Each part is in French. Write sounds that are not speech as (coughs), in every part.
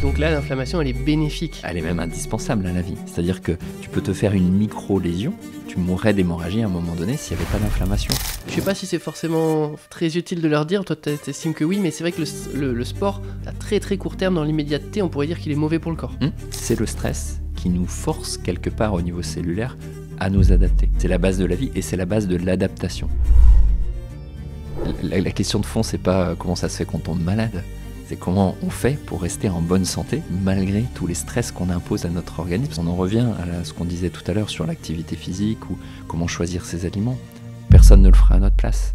donc là, l'inflammation, elle est bénéfique. Elle est même indispensable à la vie. C'est-à-dire que tu peux te faire une micro-lésion, tu mourrais d'hémorragie à un moment donné s'il n'y avait pas d'inflammation. Je ne sais pas si c'est forcément très utile de leur dire, toi tu estimes que oui, mais c'est vrai que le, sport, à très très court terme, dans l'immédiateté, on pourrait dire qu'il est mauvais pour le corps. Hmm. C'est le stress qui nous force quelque part au niveau cellulaire à nous adapter. C'est la base de la vie et c'est la base de l'adaptation. La, la, question de fond, c'est pas comment ça se fait qu'on tombe malade, c'est comment on fait pour rester en bonne santé malgré tous les stress qu'on impose à notre organisme. On en revient à ce qu'on disait tout à l'heure sur l'activité physique ou comment choisir ses aliments. Personne ne le fera à notre place.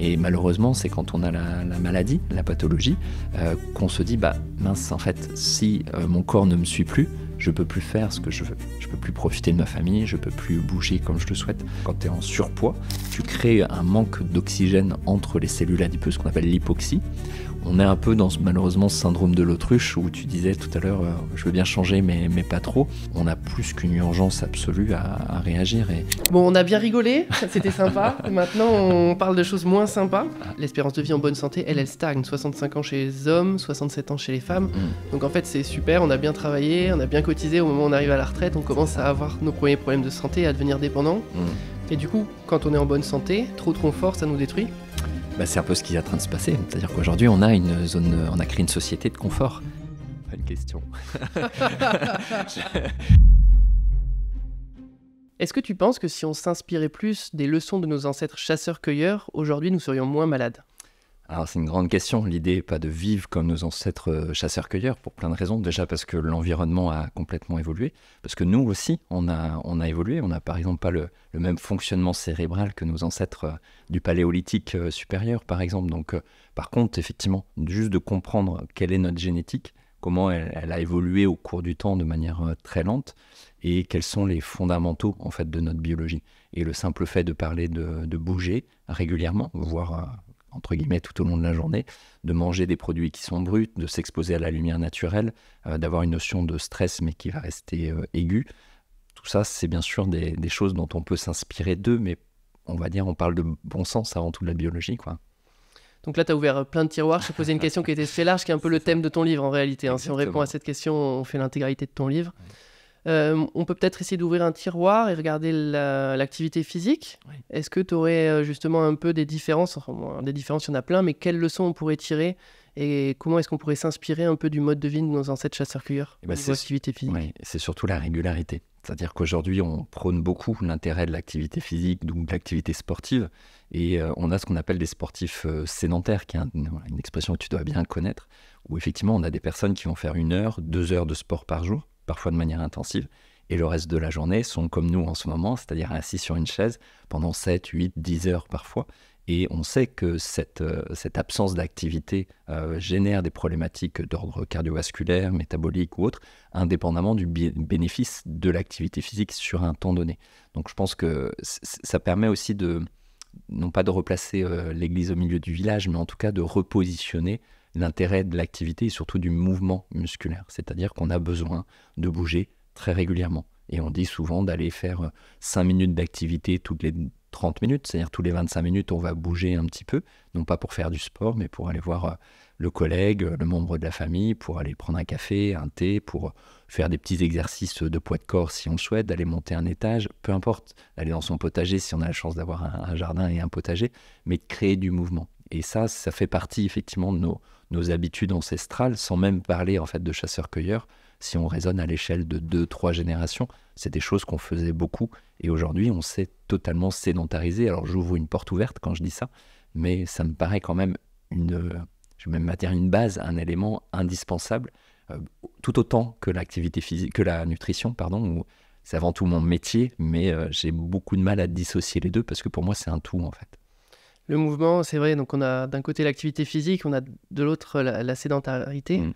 Et malheureusement, c'est quand on a la, maladie, la pathologie, euh, qu'on se dit bah mince, en fait, si euh, mon corps ne me suit plus, je peux plus faire ce que je veux. Je peux plus profiter de ma famille, je peux plus bouger comme je le souhaite. Quand tu es en surpoids, tu crées un manque d'oxygène entre les cellules adipeuses qu'on appelle l'hypoxie on est un peu dans ce, malheureusement syndrome de l'autruche où tu disais tout à l'heure euh, je veux bien changer mais, pas trop. On a plus qu'une urgence absolue à, réagir. Et... Bon, on a bien rigolé, (laughs) c'était sympa. Maintenant, on parle de choses moins sympas. L'espérance de vie en bonne santé, elle, elle stagne. 65 ans chez les hommes, 67 ans chez les femmes. Mm. Donc en fait, c'est super, on a bien travaillé, on a bien cotisé. Au moment où on arrive à la retraite, on commence à avoir nos premiers problèmes de santé, à devenir dépendant. Mm. Et du coup, quand on est en bonne santé, trop de confort, ça nous détruit bah, c'est un peu ce qui est en train de se passer. C'est-à-dire qu'aujourd'hui, on a une zone, on a créé une société de confort. Pas une question. (laughs) Est-ce que tu penses que si on s'inspirait plus des leçons de nos ancêtres chasseurs-cueilleurs, aujourd'hui nous serions moins malades alors c'est une grande question. L'idée n'est pas de vivre comme nos ancêtres euh, chasseurs-cueilleurs pour plein de raisons. Déjà parce que l'environnement a complètement évolué, parce que nous aussi on a, on a évolué. On n'a par exemple pas le, même fonctionnement cérébral que nos ancêtres euh, du paléolithique euh, supérieur par exemple. Donc par contre effectivement juste de comprendre quelle est notre génétique, comment elle, a évolué au cours du temps de manière très lente et quels sont les fondamentaux en fait de notre biologie. Et le simple fait de parler de bouger régulièrement, voire entre guillemets, tout au long de la journée, de manger des produits qui sont bruts, de s'exposer à la lumière naturelle, euh, d'avoir une notion de stress mais qui va rester aigu. Euh, aiguë. Tout ça, c'est bien sûr des, choses dont on peut s'inspirer d'eux, mais on va dire, on parle de bon sens avant tout de la biologie, quoi. Donc là, tu as ouvert euh, plein de tiroirs. Je te posais une question qui était assez large, qui est un peu (laughs) le thème de ton livre en réalité. Hein. Si on répond à cette question, on fait l'intégralité de ton livre. Euh, on peut peut-être essayer d'ouvrir un tiroir et regarder l'activité physique. Est-ce que tu aurais euh, justement un peu des différences Des différences, il y en a plein, mais quelles leçons on pourrait tirer et comment est-ce qu'on pourrait s'inspirer un peu du mode de vie de nos ancêtres chasseurs-cueilleurs C'est surtout la régularité. C'est-à-dire qu'aujourd'hui, on prône beaucoup l'intérêt de l'activité physique, donc de l'activité sportive, et euh, on a ce qu'on appelle des sportifs sédentaires, qui est une expression que tu dois bien connaître, où effectivement, on a des personnes qui vont faire une heure, deux heures de sport par jour, parfois de manière intensive, et le reste de la journée sont comme nous en ce moment, c'est-à-dire assis sur une chaise pendant 7, 8, 10 heures parfois. Et on sait que cette, euh, absence d'activité euh, génère des problématiques d'ordre cardiovasculaire, métabolique ou autre, indépendamment du bénéfice de l'activité physique sur un temps donné. Donc je pense que ça permet aussi de, non pas de replacer euh, l'église au milieu du village, mais en tout cas de repositionner l'intérêt de l'activité et surtout du mouvement musculaire. C'est-à-dire qu'on a besoin de bouger très régulièrement. Et on dit souvent d'aller faire 5 euh, minutes d'activité toutes les 30 minutes, c'est-à-dire tous les 25 minutes, on va bouger un petit peu, non pas pour faire du sport, mais pour aller voir euh, le collègue, euh, le membre de la famille, pour aller prendre un café, un thé, pour faire des petits exercices de poids de corps si on le souhaite, d'aller monter un étage, peu importe, d'aller dans son potager si on a la chance d'avoir un, jardin et un potager, mais de créer du mouvement. Et ça, ça fait partie effectivement de nos, nos habitudes ancestrales, sans même parler en fait de chasseurs-cueilleurs. Si on raisonne à l'échelle de deux, trois générations, c'est des choses qu'on faisait beaucoup. Et aujourd'hui, on s'est totalement sédentarisé. Alors j'ouvre une porte ouverte quand je dis ça, mais ça me paraît quand même une, je même une base, un élément indispensable, euh, tout autant que l'activité physique, que la nutrition, pardon. c'est avant tout mon métier, mais euh, j'ai beaucoup de mal à dissocier les deux parce que pour moi, c'est un tout en fait le mouvement, c'est vrai, donc on a d'un côté l'activité physique, on a de l'autre la, sédentarité. Mm.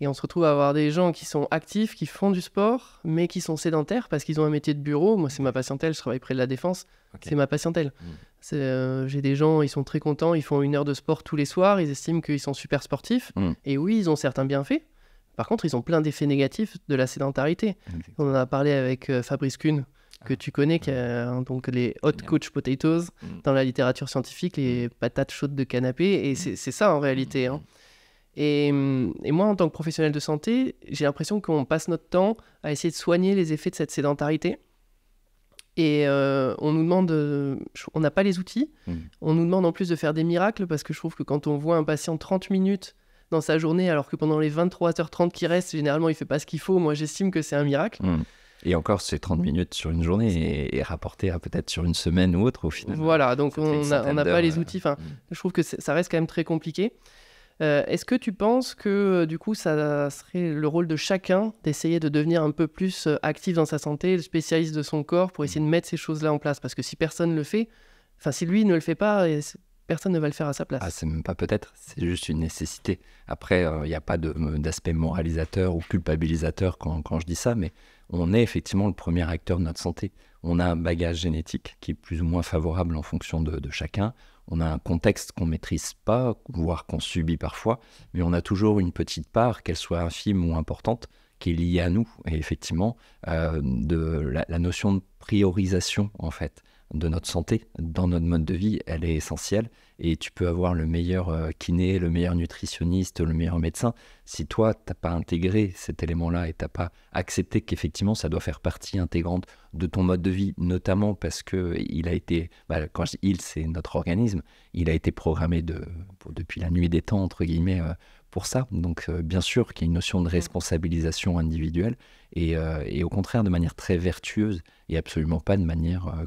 Et on se retrouve à avoir des gens qui sont actifs, qui font du sport, mais qui sont sédentaires parce qu'ils ont un métier de bureau. Moi, c'est ma patientèle, je travaille près de la défense. C'est ma patientèle. Mm. Euh, j'ai des gens, ils sont très contents, ils font une heure de sport tous les soirs, ils estiment qu'ils sont super sportifs. Mm. Et oui, ils ont certains bienfaits. Par contre, ils ont plein d'effets négatifs de la sédentarité. On en a parlé avec euh, Fabrice Kuhn, que tu connais, hein, donc les hot coach potatoes mm. dans la littérature scientifique, les mm. patates chaudes de canapé, et mm. c'est ça en réalité. Hein. Et, moi, en tant que professionnel de santé, j'ai l'impression qu'on passe notre temps à essayer de soigner les effets de cette sédentarité. Et euh, on nous demande, euh, on n'a pas les outils, on nous demande en plus de faire des miracles, parce que je trouve que quand on voit un patient 30 minutes dans sa journée, alors que pendant les 23h30 qui restent, généralement, il fait pas ce qu'il faut, moi j'estime que c'est un miracle. Et encore, c'est 30 mm. minutes sur une journée et, rapporté à peut-être sur une semaine ou autre au final. Voilà, donc on n'a pas les euh, outils. Enfin, mm. Je trouve que ça reste quand même très compliqué. Euh, est-ce que tu penses que euh, du coup, ça serait le rôle de chacun d'essayer de devenir un peu plus actif dans sa santé, le spécialiste de son corps, pour mm. essayer de mettre ces choses-là en place Parce que si personne le fait, enfin si lui ne le fait pas, personne ne va le faire à sa place. Ah, c'est même pas peut-être, c'est juste une nécessité. Après, il euh, n'y a pas euh, d'aspect moralisateur ou culpabilisateur quand, je dis ça, mais on est effectivement le premier acteur de notre santé. On a un bagage génétique qui est plus ou moins favorable en fonction de, chacun. On a un contexte qu'on maîtrise pas, voire qu'on subit parfois, mais on a toujours une petite part, qu'elle soit infime ou importante, qui est liée à nous. Et effectivement, euh, de la, la, notion de priorisation, en fait, de notre santé dans notre mode de vie, elle est essentielle. Et tu peux avoir le meilleur euh, kiné, le meilleur nutritionniste, le meilleur médecin. Si toi, t'as pas intégré cet élément-là et t'as pas accepté qu'effectivement, ça doit faire partie intégrante de ton mode de vie, notamment parce que il a été, bah, quand je dis il, c'est notre organisme, il a été programmé de, depuis la nuit des temps, entre guillemets, euh, pour ça. Donc, euh, bien sûr qu'il y a une notion de mm. responsabilisation individuelle euh, et, au contraire de manière très vertueuse et absolument pas de manière euh,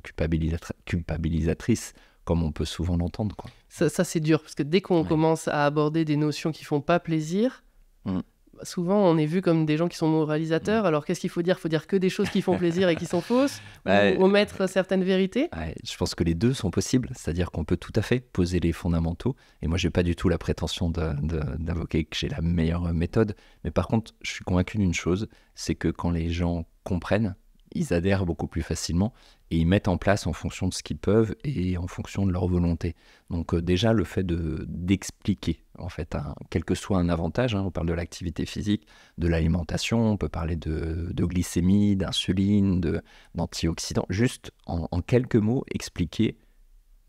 culpabilisatrice comme on peut souvent l'entendre. Ça, ça c'est dur parce que dès qu'on commence à aborder des notions qui font pas plaisir, mm souvent on est vu comme des gens qui sont moralisateurs. Mm. Alors qu'est-ce qu'il faut dire Il Faut dire que des choses qui font plaisir et qui sont fausses (laughs) ou bah, omettre certaines vérités Je pense que les deux sont possibles, c'est-à-dire qu'on peut tout à fait poser les fondamentaux. Et moi, je n'ai pas du tout la prétention d'invoquer que j'ai la meilleure méthode, mais par contre, je suis convaincu d'une chose, c'est que quand les gens comprennent, ils adhèrent beaucoup plus facilement et ils mettent en place en fonction de ce qu'ils peuvent et en fonction de leur volonté. Donc euh, déjà le fait d'expliquer en fait, quel que soit un avantage, hein, on parle de l'activité physique, de l'alimentation, on peut parler de, de glycémie, d'insuline, d'antioxydants, juste en, en, quelques mots expliquer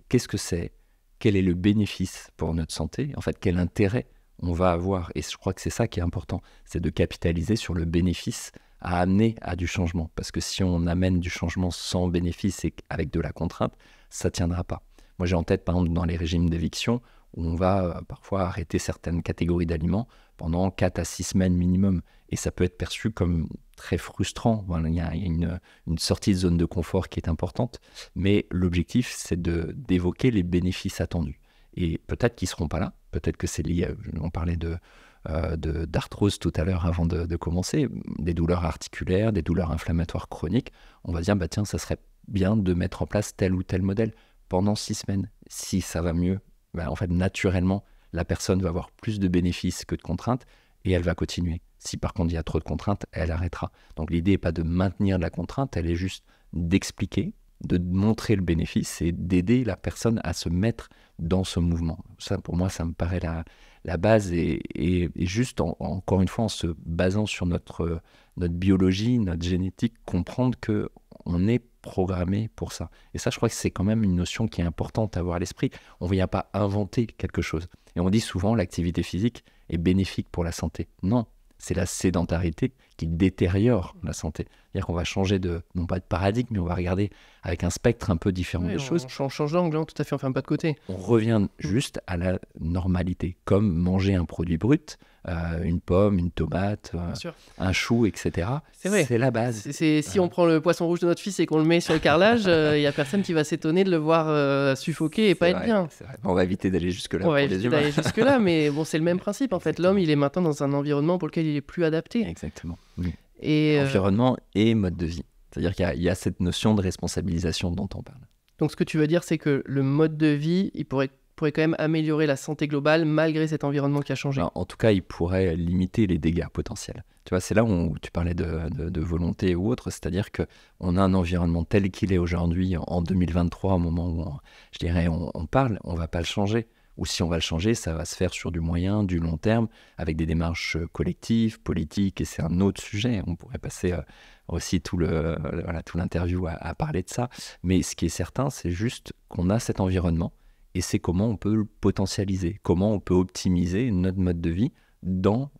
qu'est-ce que c'est, quel est le bénéfice pour notre santé, en fait quel intérêt on va avoir. Et je crois que c'est ça qui est important, c'est de capitaliser sur le bénéfice à amener à du changement. Parce que si on amène du changement sans bénéfice et avec de la contrainte, ça tiendra pas. Moi, j'ai en tête, par exemple, dans les régimes d'éviction, où on va euh, parfois arrêter certaines catégories d'aliments pendant 4 à 6 semaines minimum. Et ça peut être perçu comme très frustrant. il y a une, une, sortie de zone de confort qui est importante. Mais l'objectif, c'est d'évoquer les bénéfices attendus. Et peut-être qu'ils ne seront pas là. Peut-être que c'est lié, euh, on parlait de, euh, d'arthrose tout à l'heure avant de, commencer, des douleurs articulaires, des douleurs inflammatoires chroniques, on va dire, bah tiens, ça serait bien de mettre en place tel ou tel modèle pendant six semaines. Si ça va mieux, bah, en fait, naturellement, la personne va avoir plus de bénéfices que de contraintes et elle va continuer. Si par contre il y a trop de contraintes, elle arrêtera. Donc l'idée n'est pas de maintenir la contrainte, elle est juste d'expliquer, de montrer le bénéfice et d'aider la personne à se mettre dans ce mouvement. Ça, pour moi, ça me paraît la, la base est, juste, encore une fois, en se basant sur notre, notre biologie, notre génétique, comprendre que on est programmé pour ça. Et ça, je crois que c'est quand même une notion qui est importante à avoir à l'esprit. On ne vient pas inventer quelque chose. Et on dit souvent l'activité physique est bénéfique pour la santé. Non, c'est la sédentarité qui détériore la santé. C'est-à-dire qu'on va changer de, non pas de paradigme, mais on va regarder avec un spectre un peu différent des choses. On change d'angle, hein, tout à fait, on ferme pas de côté. On revient juste à la normalité, comme manger un produit brut, euh, une pomme, une tomate, euh, un chou, etc. C'est la base. si on prend le poisson rouge de notre fils et qu'on le met sur le carrelage, euh, il n'y a personne qui va s'étonner de le voir suffoquer et pas être bien. on va éviter d'aller jusque-là. On va éviter d'aller jusque-là, (laughs) mais bon, c'est le même principe. En fait, l'homme, il est maintenant dans un environnement pour lequel il est plus adapté. Exactement. Environnement et mode de vie. C'est-à-dire qu'il y, a cette notion de responsabilisation dont on parle. Donc ce que tu veux dire, c'est que le mode de vie, il pourrait être pourrait quand même améliorer la santé globale malgré cet environnement qui a changé. Bah, en tout cas, il pourrait limiter les dégâts potentiels. Tu vois, c'est là où tu parlais de, volonté ou autre, c'est-à-dire que on a un environnement tel qu'il est aujourd'hui en 2023, au moment où je dirais on, parle, on va pas le changer. Ou si on va le changer, ça va se faire sur du moyen, du long terme, avec des démarches collectives, politiques, et c'est un autre sujet. On pourrait passer euh, aussi tout le voilà, tout l'interview à parler de ça. Mais ce qui est certain, c'est juste qu'on a cet environnement et c'est comment on peut le potentialiser, comment on peut optimiser notre mode de vie dans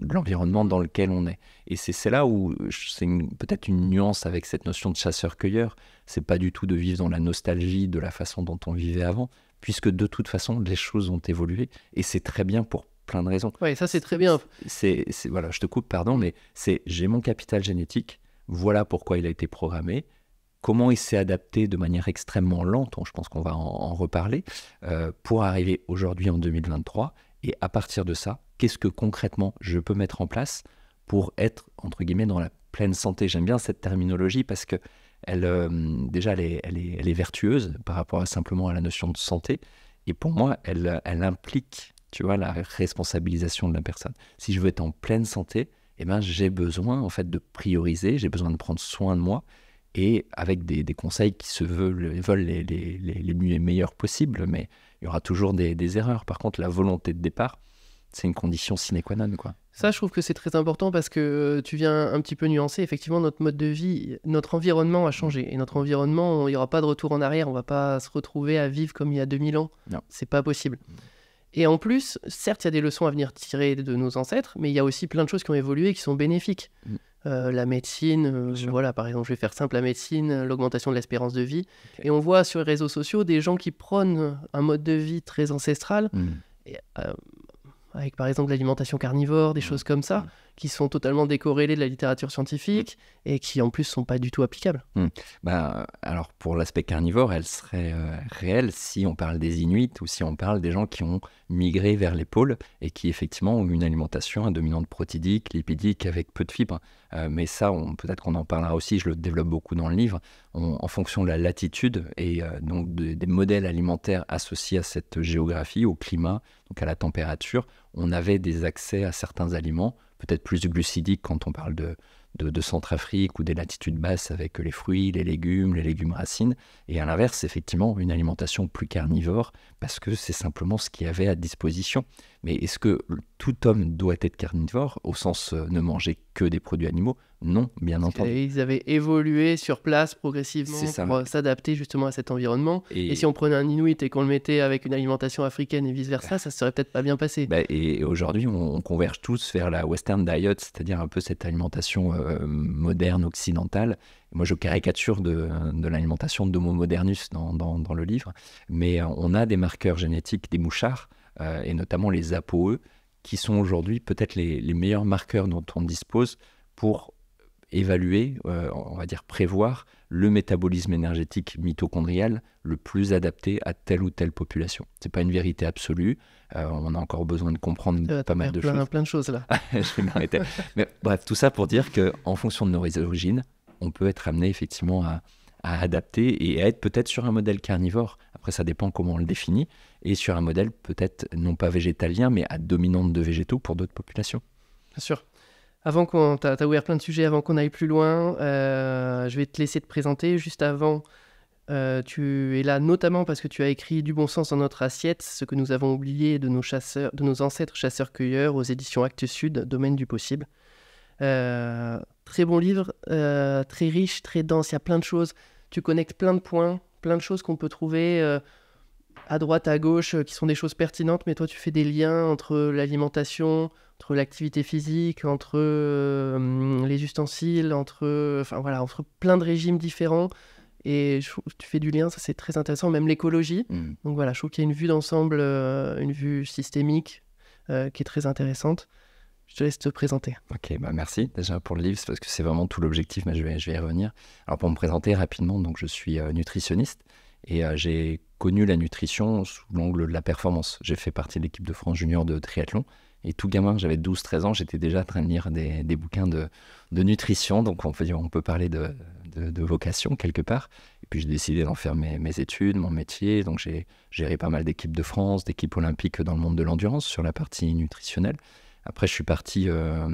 l'environnement dans lequel on est. Et c'est là où c'est peut-être une nuance avec cette notion de chasseur-cueilleur. C'est pas du tout de vivre dans la nostalgie de la façon dont on vivait avant, puisque de toute façon les choses ont évolué et c'est très bien pour plein de raisons. Oui, ça c'est très bien. C'est voilà, je te coupe, pardon, mais c'est j'ai mon capital génétique. Voilà pourquoi il a été programmé comment il s'est adapté de manière extrêmement lente, je pense qu'on va en, reparler, euh, pour arriver aujourd'hui en 2023. Et à partir de ça, qu'est-ce que concrètement je peux mettre en place pour être, entre guillemets, dans la pleine santé J'aime bien cette terminologie parce que elle, euh, déjà, elle est, vertueuse par rapport simplement à la notion de santé. Et pour moi, elle, implique, tu vois, la responsabilisation de la personne. Si je veux être en pleine santé, et eh ben, j'ai besoin, en fait, de prioriser, j'ai besoin de prendre soin de moi et avec des, conseils qui se veulent, les, mieux et meilleurs possibles, mais il y aura toujours des, erreurs. Par contre, la volonté de départ, c'est une condition sine qua non. Quoi. Ça, je trouve que c'est très important parce que euh, tu viens un petit peu nuancer. Effectivement, notre mode de vie, notre environnement a changé. Et notre environnement, il n'y aura pas de retour en arrière. On va pas se retrouver à vivre comme il y a 2000 ans. C'est pas possible. Et en plus, certes, il y a des leçons à venir tirer de nos ancêtres, mais il y a aussi plein de choses qui ont évolué et qui sont bénéfiques. Mm. Euh, la médecine, euh, voilà, par exemple, je vais faire simple la médecine, euh, l'augmentation de l'espérance de vie. Et on voit sur les réseaux sociaux des gens qui prônent un mode de vie très ancestral, hmm. avec par exemple l'alimentation carnivore, des hmm. choses comme ça. Hmm qui sont totalement décorrélés de la littérature scientifique et qui en plus sont pas du tout applicables. Hmm. Bah, alors pour l'aspect carnivore, elle serait euh, réelle si on parle des Inuits ou si on parle des gens qui ont migré vers les pôles et qui effectivement ont une alimentation à dominante protidique, lipidique, avec peu de fibres. Euh, mais ça, peut-être qu'on en parlera aussi, je le développe beaucoup dans le livre, en fonction de la latitude et euh, donc des modèles alimentaires associés à cette géographie, au climat, donc à la température, on avait des accès à certains aliments peut-être plus glucidique quand on parle de, Centrafrique ou des latitudes basses avec les fruits, les légumes, les légumes racines. Et à l'inverse, effectivement, une alimentation plus carnivore parce que c'est simplement ce qu'il y avait à disposition. Mais est-ce que tout homme doit être carnivore au sens euh, ne manger que des produits animaux Non, bien entendu. Ils avaient évolué sur place progressivement pour euh, s'adapter justement à cet environnement. Et... si on prenait un Inuit et qu'on le mettait avec une alimentation africaine et vice-versa, ça ça serait peut-être pas bien passé. Bah, et aujourd'hui, on, converge tous vers la Western Diet, c'est-à-dire un peu cette alimentation euh, moderne, occidentale. Moi, je caricature de, de l'alimentation d'Homo modernus dans le livre, mais on a des marqueurs génétiques, des mouchards, euh, et notamment les ApoE, qui sont aujourd'hui peut-être les, meilleurs marqueurs dont on dispose pour évaluer, euh, on va dire prévoir, le métabolisme énergétique mitochondrial le plus adapté à telle ou telle population. Ce n'est pas une vérité absolue, euh, on a encore besoin de comprendre pas mal de plein, choses. plein de choses là. (laughs) Je vais m'arrêter. Mais bref, tout ça pour dire qu'en fonction de nos origines, on peut être amené effectivement à, à adapter et à être peut-être sur un modèle carnivore. Après, ça dépend comment on le définit. Et sur un modèle peut-être non pas végétalien, mais à dominante de végétaux pour d'autres populations. Bien sûr. Avant qu'on. T'as as ouvert plein de sujets avant qu'on aille plus loin. Euh, je vais te laisser te présenter. Juste avant, euh, tu es là notamment parce que tu as écrit Du bon sens dans notre assiette, ce que nous avons oublié de nos, chasseurs, de nos ancêtres chasseurs-cueilleurs aux éditions Actes Sud, domaine du possible. Euh, Très bon livre, euh, très riche, très dense. Il y a plein de choses. Tu connectes plein de points, plein de choses qu'on peut trouver euh, à droite, à gauche, euh, qui sont des choses pertinentes. Mais toi, tu fais des liens entre l'alimentation, entre l'activité physique, entre les ustensiles, entre, enfin voilà, entre plein de régimes différents. Et tu fais du lien, ça c'est très intéressant. Même l'écologie. Mmh. Donc voilà, je trouve qu'il y a une vue d'ensemble, une vue systémique qui est très intéressante je te laisse te présenter. Ok, bah merci déjà pour le livre, parce que c'est vraiment tout l'objectif, mais je vais, je vais y revenir. Alors pour me présenter rapidement, donc je suis euh, nutritionniste et euh, j'ai connu la nutrition sous l'angle de la performance. J'ai fait partie de l'équipe de France junior de triathlon. Et tout gamin, j'avais 12-13 ans, j'étais déjà en train de lire des, bouquins de, nutrition. Donc on peut, on peut parler de, vocation quelque part. Et puis j'ai décidé d'en faire mes, mes, études, mon métier. Donc j'ai géré pas mal d'équipes de France, d'équipes olympiques dans le monde de l'endurance sur la partie nutritionnelle. Après, je suis parti euh,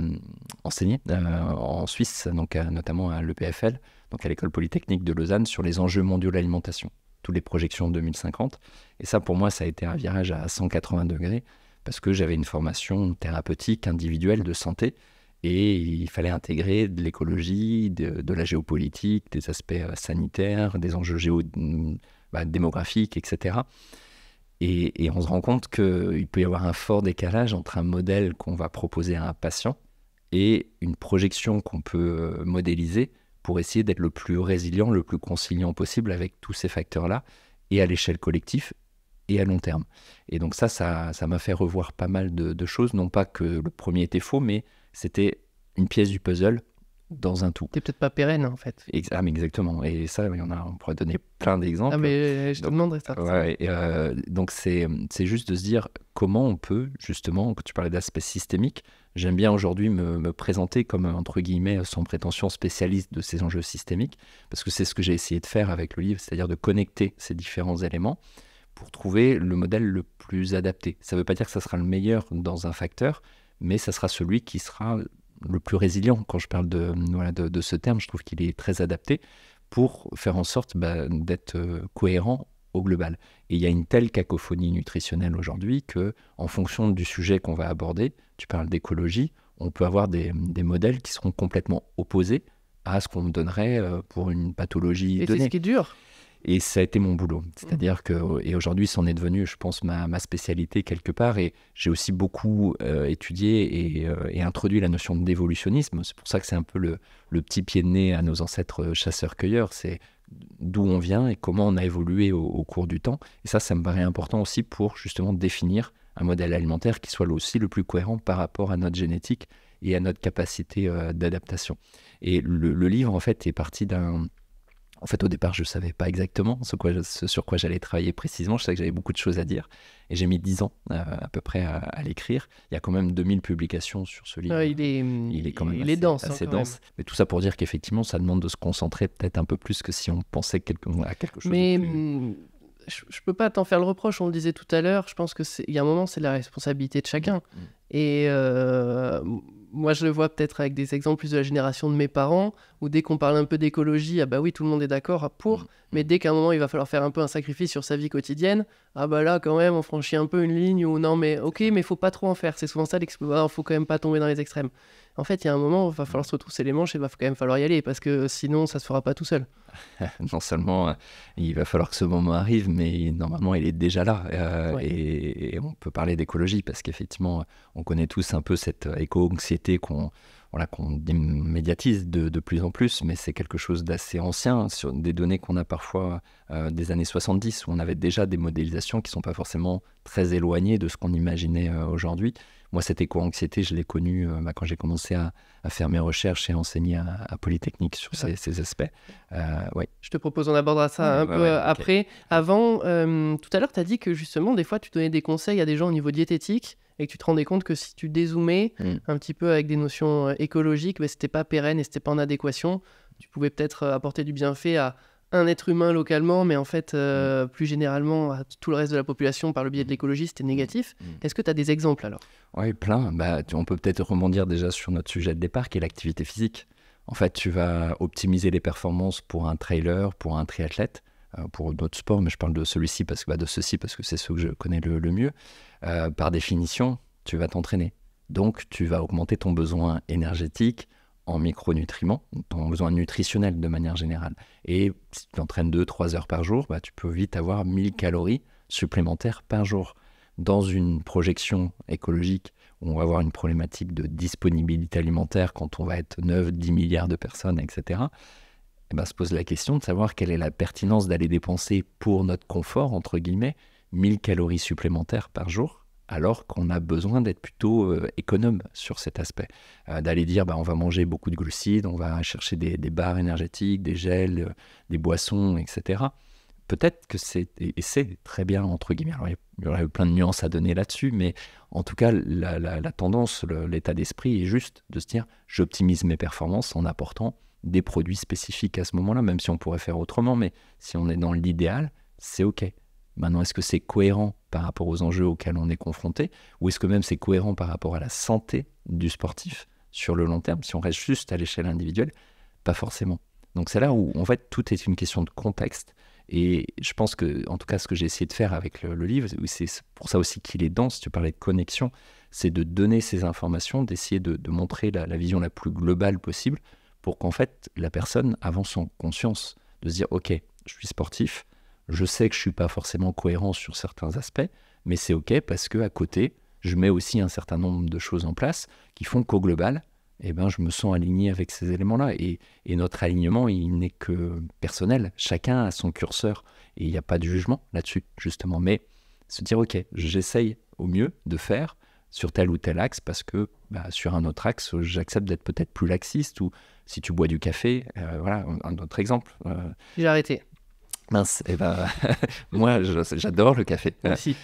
enseigner euh, en Suisse, donc euh, notamment à l'EPFL, donc à l'école polytechnique de Lausanne, sur les enjeux mondiaux de l'alimentation, toutes les projections 2050. Et ça, pour moi, ça a été un virage à 180 degrés parce que j'avais une formation thérapeutique individuelle de santé et il fallait intégrer de l'écologie, de, la géopolitique, des aspects sanitaires, des enjeux géo, mm, bah, démographiques, etc. Et, on se rend compte qu'il peut y avoir un fort décalage entre un modèle qu'on va proposer à un patient et une projection qu'on peut euh, modéliser pour essayer d'être le plus résilient, le plus conciliant possible avec tous ces facteurs-là, et à l'échelle collective et à long terme. Et donc ça, ça, m'a fait revoir pas mal de choses, non pas que le premier était faux, mais c'était une pièce du puzzle dans un tout. n'es peut-être pas pérenne en fait. ah, mais exactement. Et ça, on, a, on pourrait donner plein d'exemples. Ah, mais euh, je te demanderai ça. Euh, donc c'est juste de se dire comment on peut, justement, quand tu parlais d'aspect systémique, j'aime bien aujourd'hui me, me, présenter comme, entre guillemets, sans prétention spécialiste de ces enjeux systémiques, parce que c'est ce que j'ai essayé de faire avec le livre, c'est-à-dire de connecter ces différents éléments pour trouver le modèle le plus adapté. Ça ne veut pas dire que ça sera le meilleur dans un facteur, mais ça sera celui qui sera le plus résilient quand je parle de, de, ce terme. Je trouve qu'il est très adapté pour faire en sorte bah, d'être euh, cohérent au global. Et il y a une telle cacophonie nutritionnelle aujourd'hui que, en fonction du sujet qu'on va aborder, tu parles d'écologie, on peut avoir des, modèles qui seront complètement opposés à ce qu'on donnerait euh, pour une pathologie Et C'est ce qui est dur. Et ça a été mon boulot. Mhm. C'est-à-dire que, et aujourd'hui, c'en est devenu, je pense, ma, ma spécialité quelque part. Et j'ai aussi beaucoup euh, étudié euh, et, introduit la notion d'évolutionnisme. C'est pour ça que c'est un peu le, le, petit pied de nez à nos ancêtres euh, chasseurs-cueilleurs. C'est d'où on vient et comment on a évolué au, cours du temps. Et ça, ça me paraît important aussi pour justement définir un modèle alimentaire qui soit aussi le plus cohérent par rapport à notre génétique et à notre capacité d'adaptation. Et le, le livre, en fait, est parti d'un en fait, au départ, je ne savais pas exactement ce, quoi, sur quoi j'allais travailler précisément. Je savais que j'avais beaucoup de choses à dire. Et j'ai mis 10 ans euh, à peu près à, l'écrire. Il y a quand même 2000 publications sur ce livre. il, est, il est quand même assez, hein, dense, Mais tout ça pour dire qu'effectivement, ça demande de se concentrer peut-être un peu plus que si on pensait quelque, à quelque chose. Mais hum, je ne peux pas t'en faire le reproche. On le disait tout à l'heure. Je pense qu'il y a un moment, c'est la responsabilité de chacun. Mmh. Et. Euh, moi, je le vois peut-être avec des exemples plus de la génération de mes parents, où dès qu'on parle un peu d'écologie, ah bah oui, tout le monde est d'accord ah, pour, mm. mais dès qu'à un moment, il va falloir faire un peu un sacrifice sur sa vie quotidienne, ah bah là, quand même, on franchit un peu une ligne Ou non, mais ok, mais il faut pas trop en faire. C'est souvent ça ne faut quand même pas tomber dans les extrêmes en fait, il y a un moment, où il va falloir se retrousser les manches et il va quand même falloir y aller parce que sinon, ça se fera pas tout seul. (laughs) non seulement euh, il va falloir que ce moment arrive, mais normalement, il est déjà là. Euh, et, on peut parler d'écologie parce qu'effectivement, on connaît tous un peu cette éco-anxiété qu'on voilà, médiatise de, plus en plus, mais c'est quelque chose d'assez ancien, sur des données qu'on a parfois euh, des années 70, où on avait déjà des modélisations qui ne sont pas forcément très éloignées de ce qu'on imaginait aujourd'hui. Moi, cette éco-anxiété, je l'ai connue euh, bah, quand j'ai commencé à, faire mes recherches et enseigner à, Polytechnique sur ces, aspects. Euh, je te propose, on abordera ça un peu euh, après. Avant, tout à l'heure, tu as dit que justement, des fois, tu donnais des conseils à des gens au niveau diététique et que tu te rendais compte que si tu dézoomais mm. un petit peu avec des notions écologiques, mais bah, c'était pas pérenne et c'était pas en adéquation. Tu pouvais peut-être apporter du bienfait à un être humain localement, mais en fait, mm. plus généralement, à tout le reste de la population par le biais de l'écologie, c'était mm. négatif. Est-ce que tu as des exemples alors oui, plein. Bah, on peut peut-être rebondir déjà sur notre sujet de départ qui est l'activité physique. En fait, tu vas optimiser les performances pour un trailer, pour un triathlète, euh, pour d'autres sports, mais je parle de celui-ci parce que bah, de ceci parce que c'est ce que je connais le, mieux. Euh, par définition, tu vas t'entraîner. Donc, tu vas augmenter ton besoin énergétique en micronutriments, ton besoin nutritionnel de manière générale. Et si tu t'entraînes 2-3 heures par jour, bah, tu peux vite avoir 1000 calories supplémentaires par jour dans une projection écologique on va avoir une problématique de disponibilité alimentaire quand on va être 9, 10 milliards de personnes, etc., et eh ben, se pose la question de savoir quelle est la pertinence d'aller dépenser pour notre confort, entre guillemets, 1000 calories supplémentaires par jour, alors qu'on a besoin d'être plutôt euh, économe sur cet aspect. Euh, d'aller dire, bah, on va manger beaucoup de glucides, on va chercher des, barres énergétiques, des gels, euh, des boissons, etc peut-être que c'est, et c'est très bien, entre guillemets, alors il y aurait plein de nuances à donner là-dessus, mais en tout cas, la, tendance, l'état d'esprit est juste de se dire, j'optimise mes performances en apportant des produits spécifiques à ce moment-là, même si on pourrait faire autrement, mais si on est dans l'idéal, c'est OK. Maintenant, est-ce que c'est cohérent par rapport aux enjeux auxquels on est confronté, ou est-ce que même c'est cohérent par rapport à la santé du sportif sur le long terme, si on reste juste à l'échelle individuelle Pas forcément. Donc c'est là où, en fait, tout est une question de contexte et je pense que, en tout cas, ce que j'ai essayé de faire avec le, livre, c'est pour ça aussi qu'il est dense, tu parlais de connexion, c'est de donner ces informations, d'essayer de, montrer la, vision la plus globale possible pour qu'en fait, la personne avance en conscience, de se dire, OK, je suis sportif, je sais que je ne suis pas forcément cohérent sur certains aspects, mais c'est OK parce qu'à côté, je mets aussi un certain nombre de choses en place qui font qu'au global, eh ben, je me sens aligné avec ces éléments-là. Et, notre alignement, il n'est que personnel. Chacun a son curseur et il n'y a pas de jugement là-dessus, justement. Mais se dire, OK, j'essaye au mieux de faire sur tel ou tel axe parce que bah, sur un autre axe, j'accepte d'être peut-être plus laxiste ou si tu bois du café, euh, voilà, un autre exemple. Euh, J'ai arrêté. Mince, eh ben, (laughs) moi j'adore le café. Merci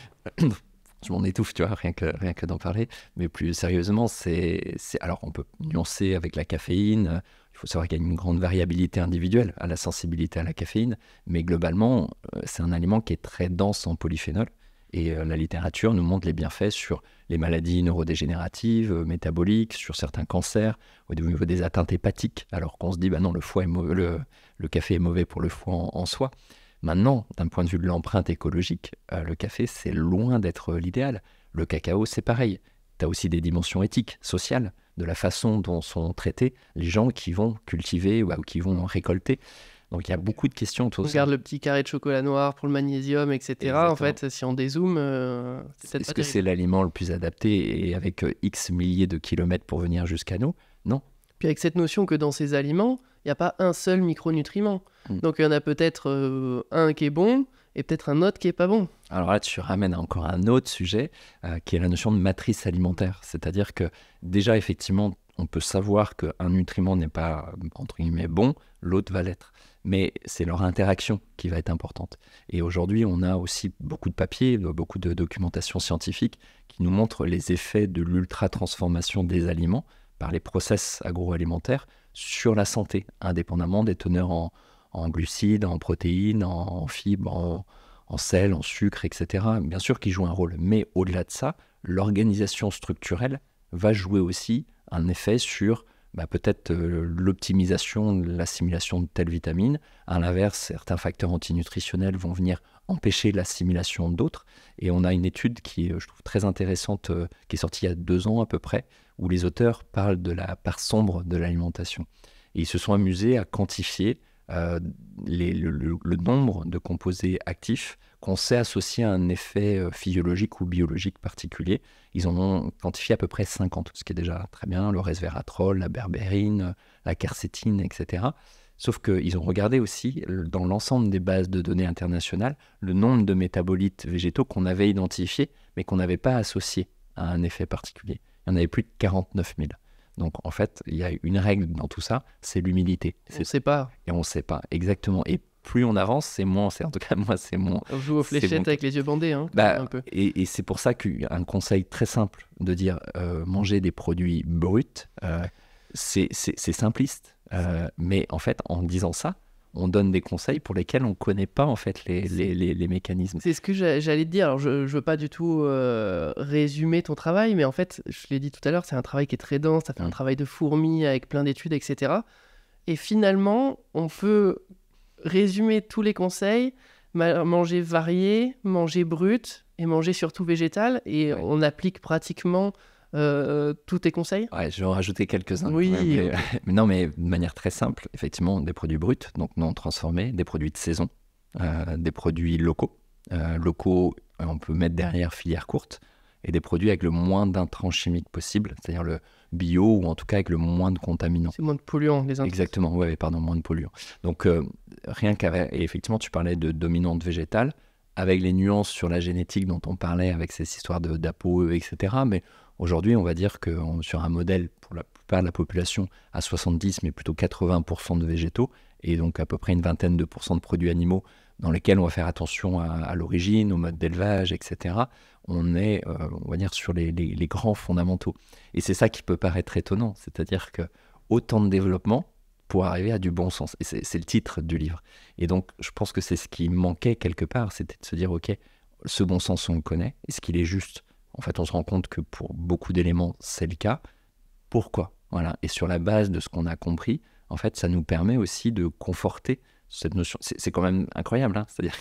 je m'en étouffe, tu vois, rien que, rien que d'en parler. Mais plus sérieusement, c'est, alors on peut nuancer avec la caféine. Il faut savoir qu'il y a une grande variabilité individuelle à la sensibilité à la caféine, mais globalement, euh, c'est un aliment qui est très dense en polyphénol. Et euh, la littérature nous montre les bienfaits sur les maladies neurodégénératives, euh, métaboliques, sur certains cancers, au niveau des atteintes hépatiques, alors qu'on se dit, bah non, le, foie le, café est mauvais pour le foie en soi. Maintenant, d'un point de vue de l'empreinte écologique, euh, le café, c'est loin d'être l'idéal. Le cacao, c'est pareil. Tu as aussi des dimensions éthiques, sociales, de la façon dont sont traités les gens qui vont cultiver ou, qui vont récolter. Donc il y a beaucoup de questions autour Regarde le petit carré de chocolat noir pour le magnésium, etc. En fait, si on dézoome, euh, c'est Est-ce que c'est l'aliment le plus adapté et avec euh, X milliers de kilomètres pour venir jusqu'à nous Non. Puis avec cette notion que dans ces aliments, il n'y a pas un seul micronutriment. Mm. Donc il y en a peut-être euh, un qui est bon et peut-être un autre qui est pas bon. Alors là, tu ramènes encore un autre sujet euh, qui est la notion de matrice alimentaire. C'est-à-dire que déjà, effectivement, on peut savoir qu'un nutriment n'est pas, entre guillemets, bon, l'autre va l'être. Mais c'est leur interaction qui va être importante. Et aujourd'hui, on a aussi beaucoup de papiers, beaucoup de documentation scientifique qui nous montrent les effets de l'ultra-transformation des aliments par les process agroalimentaires sur la santé, indépendamment des teneurs en, en glucides, en protéines, en, fibres, en, sel, en sucre, etc. Bien sûr qu'ils jouent un rôle, mais au-delà de ça, l'organisation structurelle va jouer aussi un effet sur bah, peut-être euh, l'optimisation de l'assimilation de telles vitamines. À l'inverse, certains facteurs antinutritionnels vont venir empêcher l'assimilation d'autres. Et on a une étude qui est, je trouve, très intéressante, euh, qui est sortie il y a deux ans à peu près, où les auteurs parlent de la part sombre de l'alimentation. Et ils se sont amusés à quantifier euh, le, nombre de composés actifs qu'on sait associer à un effet euh, physiologique ou biologique particulier. Ils en ont quantifié à peu près 50, ce qui est déjà très bien, le resveratrol, la berbérine, la quercétine, etc. Sauf qu'ils ont regardé aussi, dans l'ensemble des bases de données internationales, le nombre de métabolites végétaux qu'on avait identifiés, mais qu'on n'avait pas associés à un effet particulier. Il y en avait plus de 49 000. Donc en fait, il y a une règle dans tout ça, c'est l'humilité. On ne sait pas. Et on ne sait pas, exactement. Et plus on avance, c'est moins, c'est en tout cas (laughs) moi, c'est moins. On joue aux fléchettes avec les yeux bandés, hein, bah, un Et, c'est pour ça qu'un conseil très simple de dire euh, manger des produits bruts, euh, c'est simpliste. Euh, mais en fait, en disant ça, on donne des conseils pour lesquels on ne connaît pas en fait les, mécanismes. C'est ce que j'allais te dire. Alors, je ne veux pas du tout euh, résumer ton travail, mais en fait, je l'ai dit tout à l'heure, c'est un travail qui est très dense, ça fait un mm. travail de fourmi avec plein d'études, etc. Et finalement, on peut résumer tous les conseils, manger varié, manger brut et manger surtout végétal, et on applique pratiquement euh, tous tes conseils Ouais, je vais en rajouter quelques-uns. Oui. Euh, mais, non, mais de manière très simple, effectivement, des produits bruts, donc non transformés, des produits de saison, euh, des produits locaux. locaux, on peut mettre derrière filière courte, et des produits avec le moins d'intrants chimiques possible, c'est-à-dire le bio, ou en tout cas avec le moins de contaminants. C'est moins de polluants, les intrants. Exactement, ouais, pardon, moins de polluants. Donc, rien qu'avec. Et effectivement, tu parlais de dominante végétale avec les nuances sur la génétique dont on parlait avec ces histoires de e, etc. Mais Aujourd'hui, on va dire que sur un modèle pour la plupart de la population à 70, mais plutôt 80% de végétaux, et donc à peu près une vingtaine de pourcents de produits animaux dans lesquels on va faire attention à, l'origine, au mode d'élevage, etc. On est, euh, on va dire, sur les, grands fondamentaux. Et c'est ça qui peut paraître étonnant, c'est-à-dire que autant de développement pour arriver à du bon sens. Et c'est le titre du livre. Et donc, je pense que c'est ce qui manquait quelque part, c'était de se dire, OK, ce bon sens, on le connaît, est-ce qu'il est juste en fait, on se rend compte que pour beaucoup d'éléments, c'est le cas. Pourquoi Voilà. Et sur la base de ce qu'on a compris, en fait, ça nous permet aussi de conforter cette notion. C'est quand même incroyable. Hein C'est-à-dire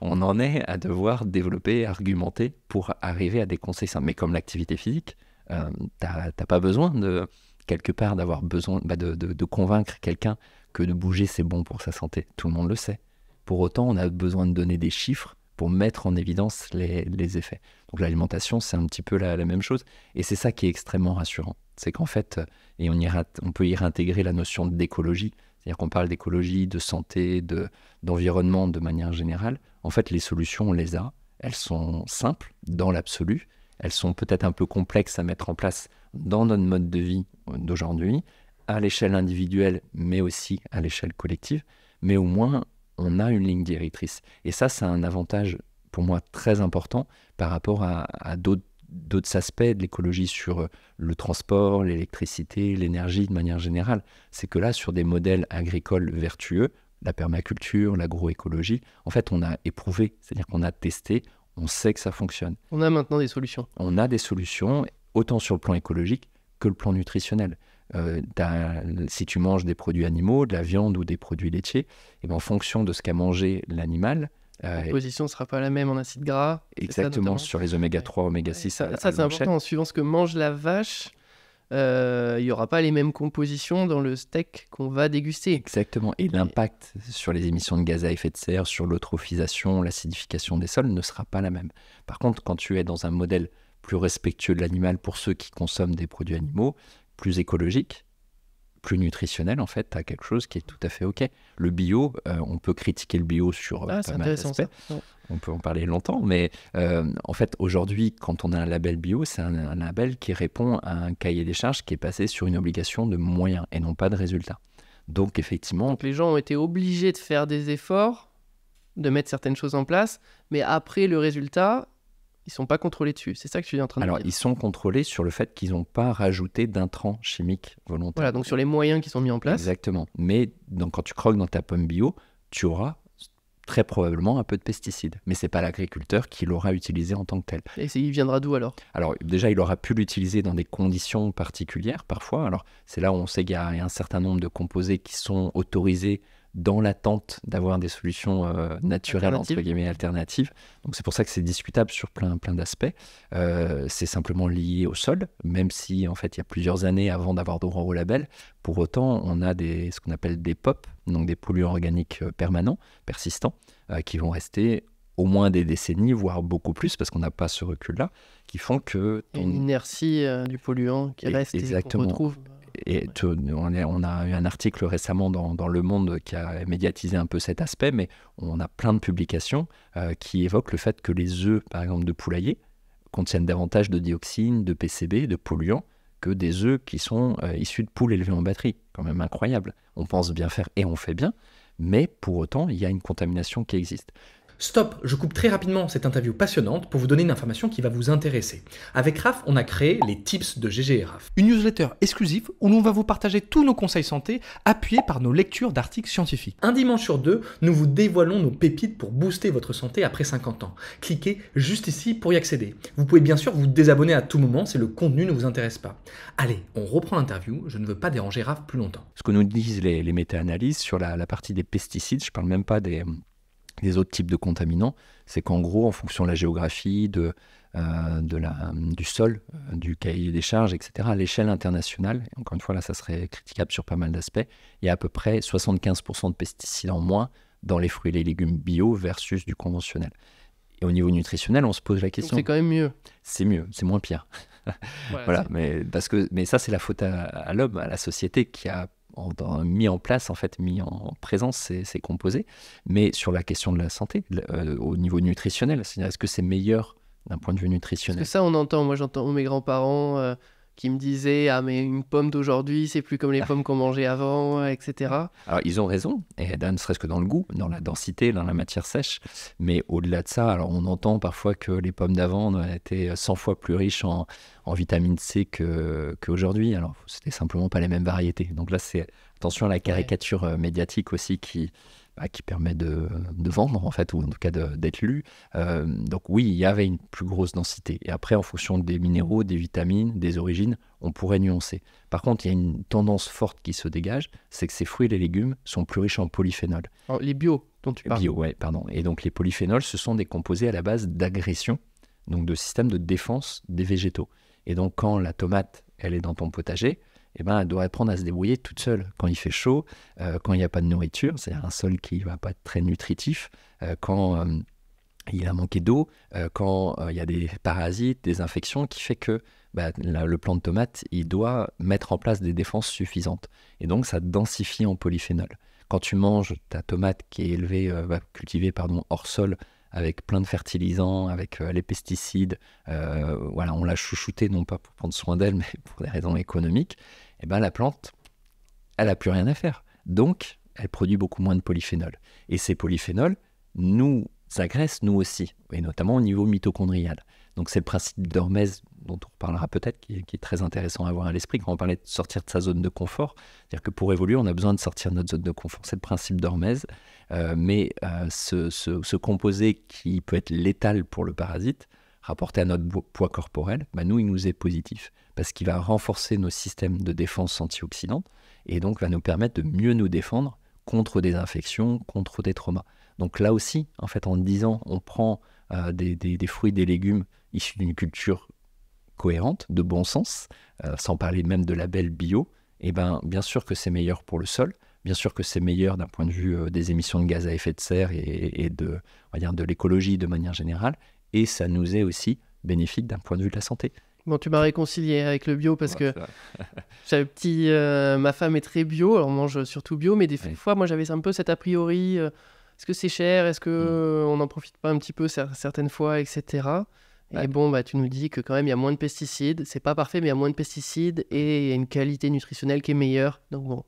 qu'on (laughs) en est à devoir développer, argumenter pour arriver à des conseils simples. Mais comme l'activité physique, euh, t'as pas besoin de quelque part d'avoir besoin bah, de, de, convaincre quelqu'un que de bouger c'est bon pour sa santé. Tout le monde le sait. Pour autant, on a besoin de donner des chiffres pour mettre en évidence les, effets. Donc l'alimentation, c'est un petit peu la, la même chose. Et c'est ça qui est extrêmement rassurant. C'est qu'en fait, euh, et on, on peut y réintégrer la notion d'écologie, c'est-à-dire qu'on parle d'écologie, de santé, de, d'environnement de manière générale. En fait, les solutions, on les a. Elles sont simples dans l'absolu. Elles sont peut-être un peu complexes à mettre en place dans notre mode de vie euh, d'aujourd'hui, à l'échelle individuelle, mais aussi à l'échelle collective. Mais au moins, on a une ligne directrice. Et ça, c'est un avantage pour moi très important par rapport à, d'autres aspects de l'écologie sur euh, le transport, l'électricité, l'énergie de manière générale, c'est que là, sur des modèles agricoles vertueux, la permaculture, l'agroécologie, en fait, on a éprouvé, c'est-à-dire qu'on a testé, on sait que ça fonctionne. On a maintenant des solutions. On a des solutions, autant sur le plan écologique que le plan nutritionnel. Euh, si tu manges des produits animaux, de la viande ou des produits laitiers, et eh ben, en fonction de ce qu'a mangé l'animal, la euh, composition ne sera pas la même en acide gras. Exactement, sur les oméga 3, oméga 6. ça, euh, c'est important. En hein, suivant ce que mange la vache, il y n'y aura pas les mêmes compositions dans le steak qu'on va déguster. Exactement. Et l'impact sur les émissions de gaz à effet de serre, sur l'eutrophisation, l'acidification des sols ne sera pas la même. Par contre, quand tu es dans un modèle plus respectueux de l'animal pour ceux qui consomment des produits animaux, plus écologique, plus nutritionnel, en fait, tu quelque chose qui est tout à fait OK. Le bio, euh, on peut critiquer le bio sur euh, ah, pas mal d'aspects. On peut en parler longtemps, mais euh, en fait, aujourd'hui, quand on a un label bio, c'est un, label qui répond à un cahier des charges qui est passé sur une obligation de moyens et non pas de résultats. Donc, effectivement. les gens ont été obligés de faire des efforts, de mettre certaines choses en place, mais après, le résultat, ils sont pas contrôlés dessus. C'est ça que tu viens en train de Alors, ils sont contrôlés sur le fait qu'ils n'ont pas rajouté d'intrants chimiques volontaires. Voilà, donc sur les moyens qui sont mis en place. Exactement. Mais donc, quand tu croques dans ta pomme bio, tu auras très probablement un peu de pesticides. Mais c'est pas l'agriculteur qui l'aura utilisé en tant que tel. Et il viendra d'où alors Alors, déjà, il aura pu l'utiliser dans des conditions particulières parfois. Alors, c'est là où on sait qu'il y a un certain nombre de composés qui sont autorisés dans l'attente d'avoir des solutions euh, naturelles, entre guillemets, alternatives. Donc c'est pour ça que c'est discutable sur plein, plein d'aspects. Euh, c'est simplement lié au sol, même si en fait il y a plusieurs années avant d'avoir d'aurore au label. Pour autant, on a des, ce qu'on appelle des POP, donc des polluants organiques euh, permanents, persistants, qui vont rester au moins des décennies, voire beaucoup plus, parce qu'on n'a pas ce recul-là, qui font que... Une inertie du polluant qui reste et qu'on retrouve et on, a eu un article récemment dans, Le Monde qui a médiatisé un peu cet aspect, mais on a plein de publications euh, qui évoquent le fait que les œufs, par exemple, de poulailler contiennent davantage de dioxines, de PCB, de polluants que des œufs qui sont euh, issus de poules élevées en batterie. Quand même incroyable. On pense bien faire et on fait bien, mais pour autant, il y a une contamination qui existe. Stop, je coupe très rapidement cette interview passionnante pour vous donner une information qui va vous intéresser. Avec RAF, on a créé les tips de GG et Une newsletter exclusive où l'on va vous partager tous nos conseils santé appuyés par nos lectures d'articles scientifiques. Un dimanche sur deux, nous vous dévoilons nos pépites pour booster votre santé après 50 ans. Cliquez juste ici pour y accéder. Vous pouvez bien sûr vous désabonner à tout moment si le contenu ne vous intéresse pas. Allez, on reprend l'interview, je ne veux pas déranger RAF plus longtemps. Ce que nous disent les, méta-analyses sur la, partie des pesticides, je parle même pas des des autres types de contaminants, c'est qu'en gros, en fonction de la géographie, de, euh, de la, du sol, euh, du cahier des charges, etc., à l'échelle internationale, encore une fois, là, ça serait critiquable sur pas mal d'aspects, il y a à peu près 75% de pesticides en moins dans les fruits et les légumes bio versus du conventionnel. Et au niveau nutritionnel, on se pose la question. C'est quand même mieux. C'est mieux, c'est moins pire. (laughs) voilà, mais, parce que, mais ça, c'est la faute à l'homme, à la société qui a mis en place, en fait, mis en présence ces, composés, mais sur la question de la santé, euh, au niveau nutritionnel, est-ce que c'est meilleur d'un point de vue nutritionnel Parce que ça, on entend, moi j'entends mes grands-parents, euh, qui me disaient Ah, mais une pomme d'aujourd'hui, c'est plus comme les pommes qu'on mangeait avant, etc. Alors, ils ont raison, et ne serait-ce que dans le goût, dans la densité, dans la matière sèche. Mais au-delà de ça, on entend parfois que les pommes d'avant étaient 100 fois plus riches en, vitamine C qu'aujourd'hui. alors, c'était simplement pas les mêmes variétés. Donc là, c'est attention à la caricature euh, médiatique aussi qui bah, qui permet de, vendre en fait, ou en tout cas d'être lu. Euh, donc oui, il y avait une plus grosse densité. Et après, en fonction des minéraux, des vitamines, des origines, on pourrait nuancer. Par contre, il y a une tendance forte qui se dégage, c'est que ces fruits et les légumes sont plus riches en polyphénols. les bio dont tu parles. Bio, ouais, pardon. Et donc les polyphénols, ce sont des composés à la base d'agression, donc de systèmes de défense des végétaux. Et donc quand la tomate, elle est dans ton potager, eh ben, elle doit apprendre à se débrouiller toute seule. Quand il fait chaud, euh, quand il n'y a pas de nourriture, c'est un sol qui ne va pas être très nutritif, euh, quand euh, il a manqué d'eau, quand il y a des parasites, des infections, qui fait que bah, le plant de tomate, il doit mettre en place des défenses suffisantes. Et donc, ça densifie en polyphénol. Quand tu manges ta tomate qui est élevée, bah, cultivée pardon, hors sol, avec plein de fertilisants, avec euh, les pesticides. Euh, voilà, on l'a chouchoutée non pas pour prendre soin d'elle, (laughs) mais pour des raisons économiques. Et eh ben la plante, elle n'a plus rien à faire. Donc, elle produit beaucoup moins de polyphénols. Et ces polyphénols nous agressent nous aussi, et notamment au niveau mitochondrial. Donc c'est le principe d'Hormèse dont on reparlera peut-être, qui, est très intéressant à avoir à l'esprit quand on parlait de sortir de sa zone de confort. C'est-à-dire que pour évoluer, on a besoin de sortir de notre zone de confort. C'est le principe d'Hormèse. Euh, mais euh, ce, composé qui peut être létal pour le parasite, rapporté à notre poids corporel, bah, nous, il nous est positif parce qu'il va renforcer nos systèmes de défense antioxydante et donc va nous permettre de mieux nous défendre contre des infections, contre des traumas. Donc là aussi, en fait, en disant on prend euh, des fruits, des légumes issus d'une culture cohérente, de bon sens, euh, sans parler même de label bio, eh ben, bien sûr que c'est meilleur pour le sol, bien sûr que c'est meilleur d'un point de vue euh, des émissions de gaz à effet de serre et, de, de l'écologie de manière générale, et ça nous est aussi bénéfique d'un point de vue de la santé. Bon, tu m'as réconcilié avec le bio parce que petit, euh, ma femme est très bio, alors on mange surtout bio, mais des fois, moi, j'avais un peu cet a priori, est-ce que c'est cher, est-ce que mm. on n'en profite pas un petit peu certaines fois, etc. Et bon, bah, tu nous dis que quand même, il y a moins de pesticides. C'est pas parfait, mais il y a moins de pesticides et il y a une qualité nutritionnelle qui est meilleure. Donc bon,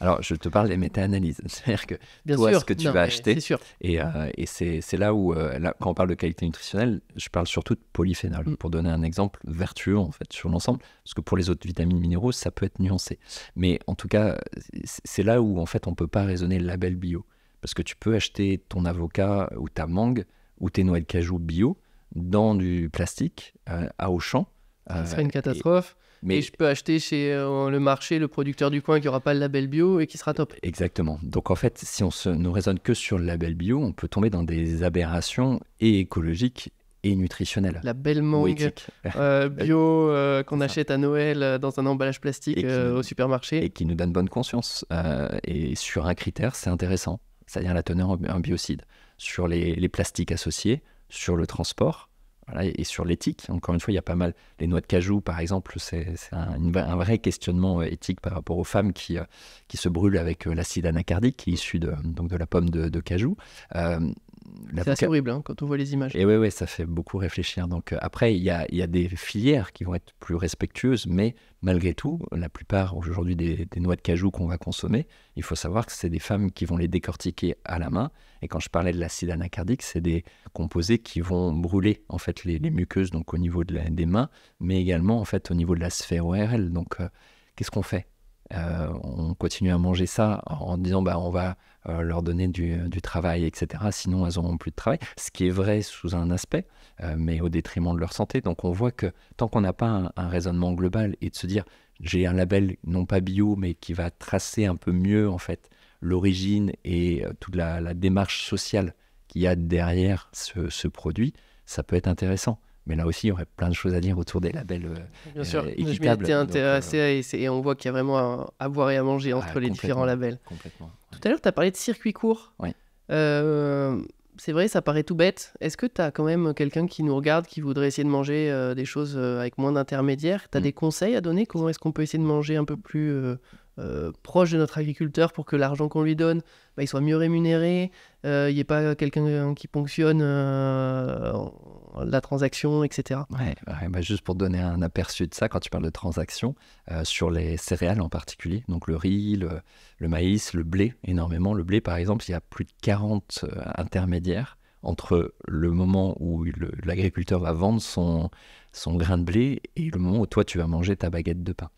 Alors, je te parle des méta-analyses. (laughs) C'est-à-dire que Bien toi, ce que tu vas acheter. Et, euh, c'est là où, euh, quand on parle de qualité nutritionnelle, je parle surtout de polyphénol, mm. pour donner un exemple vertueux, en fait, sur l'ensemble. Parce que pour les autres vitamines minéraux, ça peut être nuancé. Mais en tout cas, c'est là où, en fait, on peut pas raisonner le label bio. Parce que tu peux acheter ton avocat ou ta mangue ou tes noix de cajou bio dans du plastique euh, à Auchan. Ce ah, serait euh, une catastrophe. Et... Mais je peux acheter chez euh, le marché le producteur du coin qui n'aura pas le label bio et qui sera top. Exactement. Donc en fait, si on ne raisonne que sur le label bio, on peut tomber dans des aberrations et écologiques et nutritionnelles. La belle mangue bio qu'on achète à Noël dans un emballage plastique au supermarché. Et qui nous donne bonne conscience. et sur un critère, c'est intéressant, c'est-à-dire la teneur en, biocide. Sur les plastiques associés, sur le transport et, sur l'éthique. Encore une fois, il y a pas mal. Les noix de cajou, par exemple, c'est un, vrai questionnement euh, éthique par rapport aux femmes qui, euh, qui se brûlent avec euh, l'acide anacardique, issu de, de la pomme de, de cajou. C'est assez horrible hein, quand on voit les images. Et oui, ça fait beaucoup réfléchir. Donc euh, après, il y a, des filières qui vont être plus respectueuses, mais malgré tout, la plupart aujourd'hui des, noix de cajou qu'on va consommer, il faut savoir que c'est des femmes qui vont les décortiquer à la main. Et quand je parlais de l'acide anacardique, c'est des composés qui vont brûler en fait les, muqueuses, donc au niveau de la, des mains, mais également en fait au niveau de la sphère ORL. Donc euh, qu'est-ce qu'on fait euh, on continue à manger ça en disant bah, on va euh, leur donner du, travail, etc. Sinon, elles n'auront plus de travail. Ce qui est vrai sous un aspect, euh, mais au détriment de leur santé. Donc, on voit que tant qu'on n'a pas un, raisonnement global et de se dire j'ai un label non pas bio, mais qui va tracer un peu mieux en fait l'origine et toute la, démarche sociale qu'il y a derrière ce produit, ça peut être intéressant. Mais là aussi, il y aurait plein de choses à dire autour des labels euh, Bien sûr, euh, équitables. je m'y intéressé euh, et, et, on voit qu'il y a vraiment à, voir boire et à manger entre les différents labels. Tout à l'heure, tu as parlé de circuit court. Oui. c'est vrai, ça paraît tout bête. Est-ce que tu as quand même quelqu'un qui nous regarde, qui voudrait essayer de manger des choses avec moins d'intermédiaires Tu as hmm. des conseils à donner Comment est-ce qu'on peut essayer de manger un peu plus euh, proche de notre agriculteur pour que l'argent qu'on lui donne, bah, il soit mieux rémunéré, euh, il n'y ait pas quelqu'un qui ponctionne euh, la transaction, etc. Ouais, bah, juste pour donner un aperçu de ça, quand tu parles de transaction, sur les céréales en particulier, donc le riz, le, maïs, le blé, énormément. Le blé, par exemple, il y a plus de 40 intermédiaires entre le moment où l'agriculteur va vendre son, son grain de blé et le moment où toi tu vas manger ta baguette de pain.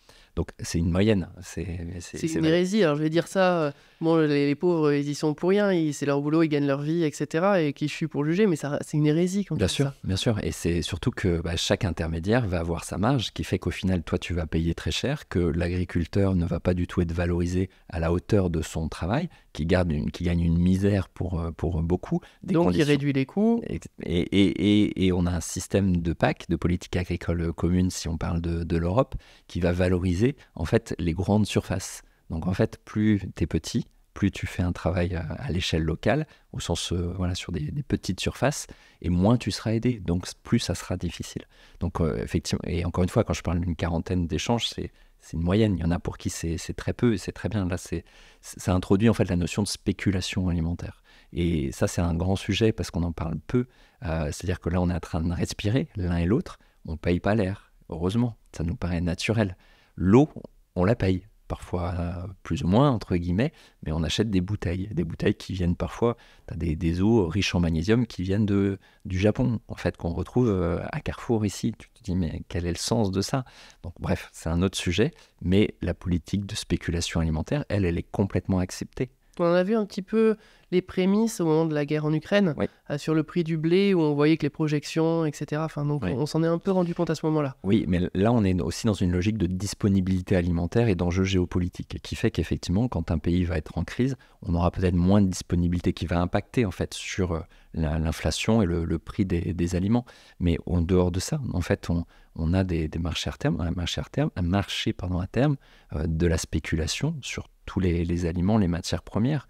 Donc c'est une moyenne. C'est une hérésie. Alors je vais dire ça euh, les, pauvres, ils y sont pour rien, c'est leur boulot, ils gagnent leur vie, etc. Et qui je suis pour juger, mais c'est une hérésie quand Bien sûr, bien sûr. Et c'est surtout que bah, chaque intermédiaire va avoir sa marge, qui fait qu'au final, toi, tu vas payer très cher, que l'agriculteur ne va pas du tout être valorisé à la hauteur de son travail, qui, garde qui gagne une misère pour, euh, pour beaucoup. Des Donc, il réduit les coûts. Et, et, et, et, on a un système de PAC, de politique agricole commune, si on parle de, de l'Europe, qui va valoriser en fait les grandes surfaces. Donc en fait, plus tu es petit, plus tu fais un travail à, l'échelle locale, au sens euh, voilà sur des, petites surfaces, et moins tu seras aidé. Donc plus ça sera difficile. Donc euh, effectivement, et encore une fois, quand je parle d'une quarantaine d'échanges, c'est une moyenne. Il y en a pour qui c'est très peu et c'est très bien. Là, c'est ça introduit en fait la notion de spéculation alimentaire. Et ça, c'est un grand sujet parce qu'on en parle peu. Euh, c'est-à-dire que là, on est en train de respirer l'un et l'autre. On ne paye pas l'air, heureusement. Ça nous paraît naturel. L'eau, on la paye parfois euh, plus ou moins, entre guillemets, mais on achète des bouteilles. Des bouteilles qui viennent parfois, tu as des, des, eaux riches en magnésium qui viennent de, du Japon, en fait, qu'on retrouve euh, à Carrefour ici. Tu te dis, mais quel est le sens de ça Donc, bref, c'est un autre sujet, mais la politique de spéculation alimentaire, elle, elle est complètement acceptée. On a vu un petit peu les prémices au moment de la guerre en Ukraine, euh, sur le prix du blé, où on voyait que les projections, etc. Enfin, donc on, s'en est un peu rendu compte à ce moment-là. Oui, mais là, on est aussi dans une logique de disponibilité alimentaire et d'enjeux géopolitiques, qui fait qu'effectivement, quand un pays va être en crise, on aura peut-être moins de disponibilité qui va impacter en fait sur euh, l'inflation et le, prix des, aliments. Mais en dehors de ça, en fait, on, a des, marchés à terme, un marché à terme, un marché pardon, terme euh, de la spéculation sur tous les aliments, les matières premières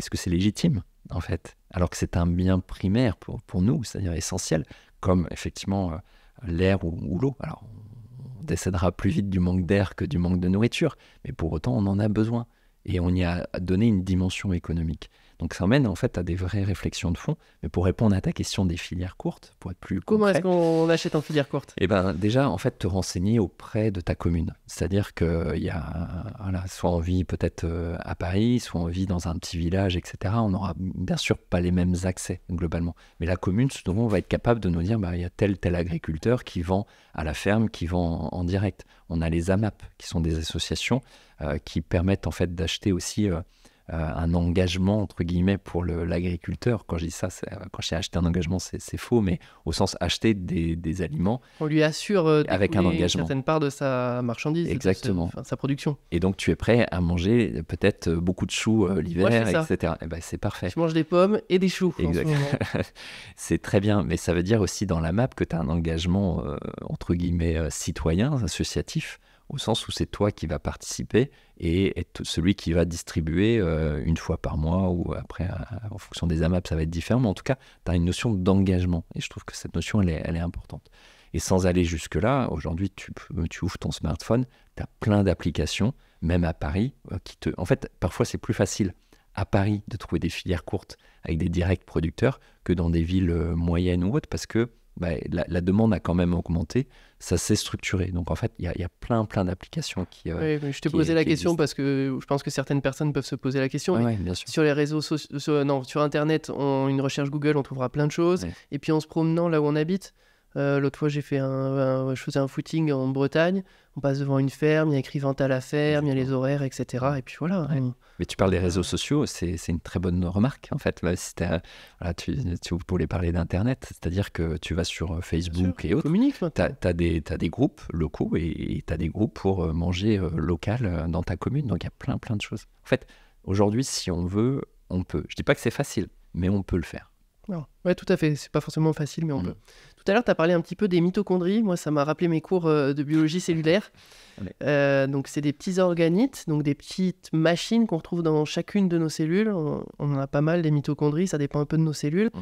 est-ce que c'est légitime, en fait Alors que c'est un bien primaire pour, nous, c'est-à-dire essentiel, comme effectivement euh, l'air ou, ou l'eau. Alors, on décédera plus vite du manque d'air que du manque de nourriture, mais pour autant, on en a besoin. Et on y a donné une dimension économique. Donc ça mène en fait à des vraies réflexions de fond. Mais pour répondre à ta question des filières courtes, pour être plus Comment est-ce qu'on achète en filière courte Eh ben déjà, en fait, te renseigner auprès de ta commune. C'est-à-dire que y a, soit on vit peut-être euh, à Paris, soit on vit dans un petit village, etc. On n'aura bien sûr pas les mêmes accès globalement. Mais la commune, souvent, va être capable de nous dire, bah, il y a tel, tel agriculteur qui vend à la ferme, qui vend en, direct. On a les AMAP, qui sont des associations euh, qui permettent en fait d'acheter aussi... Euh, euh, un engagement, entre guillemets, pour l'agriculteur. Quand je dis ça, euh, quand j'ai acheté un engagement, c'est faux, mais au sens acheter des, aliments. On lui assure euh, avec un engagement. une certaine part de sa marchandise, Exactement. De sa, production. Et donc, tu es prêt à manger peut-être beaucoup de choux l'hiver, etc. Et eh ben, c'est parfait. Je mange des pommes et des choux. (laughs) C'est très bien, mais ça veut dire aussi dans la map que tu as un engagement, entre guillemets, citoyen, associatif au sens où c'est toi qui vas participer et être celui qui va distribuer euh, une fois par mois ou après, en fonction des AMAP, ça va être différent, mais en tout cas, tu as une notion d'engagement. Et je trouve que cette notion, elle est, elle est importante. Et sans aller jusque-là, aujourd'hui, tu, tu, ouvres ton smartphone, tu as plein d'applications, même à Paris, euh, qui te... En fait, parfois, c'est plus facile à Paris de trouver des filières courtes avec des directs producteurs que dans des villes euh, moyennes ou autres, parce que bah, la, demande a quand même augmenté, ça s'est structuré. Donc en fait, il y, a plein, plein d'applications qui. Euh, je te posais la question parce que je pense que certaines personnes peuvent se poser la question. Sur les réseaux sociaux, non, sur Internet, une recherche Google, on trouvera plein de choses. Et puis en se promenant là où on habite, euh, l'autre fois, j'ai fait un, je faisais un footing en Bretagne. On passe devant une ferme, il y a écrit vente à la ferme, il y a les horaires, etc. Et puis voilà. Mais tu parles des réseaux sociaux, c'est une très bonne remarque en fait. Là, si voilà, tu, parler d'Internet, c'est-à-dire que tu vas sur euh, Facebook et autres. Tu as, as, as, des groupes locaux et tu as des groupes pour euh, manger local dans ta commune. Donc il y a plein, plein de choses. En fait, aujourd'hui, si on veut, on peut. Je dis pas que c'est facile, mais on peut le faire. Oui, tout à fait. C'est pas forcément facile, mais on, mm. peut. Tout à l'heure, tu as parlé un petit peu des mitochondries. Moi, ça m'a rappelé mes cours euh, de biologie cellulaire. Euh, donc, c'est des petits organites, donc des petites machines qu'on retrouve dans chacune de nos cellules. On, en a pas mal, des mitochondries, ça dépend un peu de nos cellules. Mm.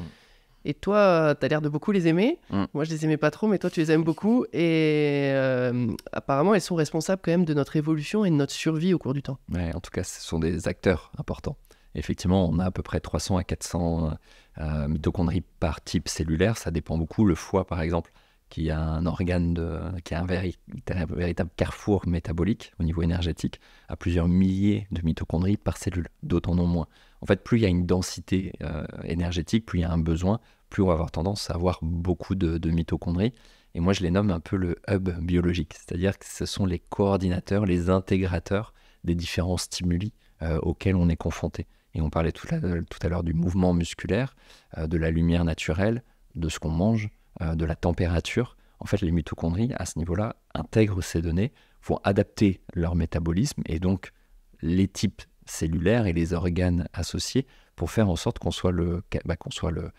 Et toi, tu as l'air de beaucoup les aimer. Mm. Moi, je les aimais pas trop, mais toi, tu les aimes beaucoup. Et euh, apparemment, elles sont responsables quand même de notre évolution et de notre survie au cours du temps. en tout cas, ce sont des acteurs importants. Effectivement, on a à peu près 300 à 400 euh, euh, mitochondries par type cellulaire. Ça dépend beaucoup. Le foie, par exemple, qui a un organe, qui un, véritable carrefour métabolique au niveau énergétique, a plusieurs milliers de mitochondries par cellule, d'autant non moins. En fait, plus il y a une densité euh, énergétique, plus il y a un besoin, plus on va avoir tendance à avoir beaucoup de, mitochondries. Et moi, je les nomme un peu le hub biologique, c'est-à-dire que ce sont les coordinateurs, les intégrateurs des différents stimuli auxquels on est confronté. Et on parlait tout, à l'heure du mouvement musculaire, euh, de la lumière naturelle, de ce qu'on mange, euh, de la température. En fait, les mitochondries, à ce niveau-là, intègrent ces données, vont adapter leur métabolisme et donc les types cellulaires et les organes associés pour faire en sorte qu'on soit, le, bah, qu'on soit le,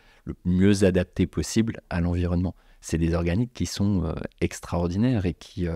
mieux adapté possible à l'environnement. C'est des organiques qui sont euh, extraordinaires et qui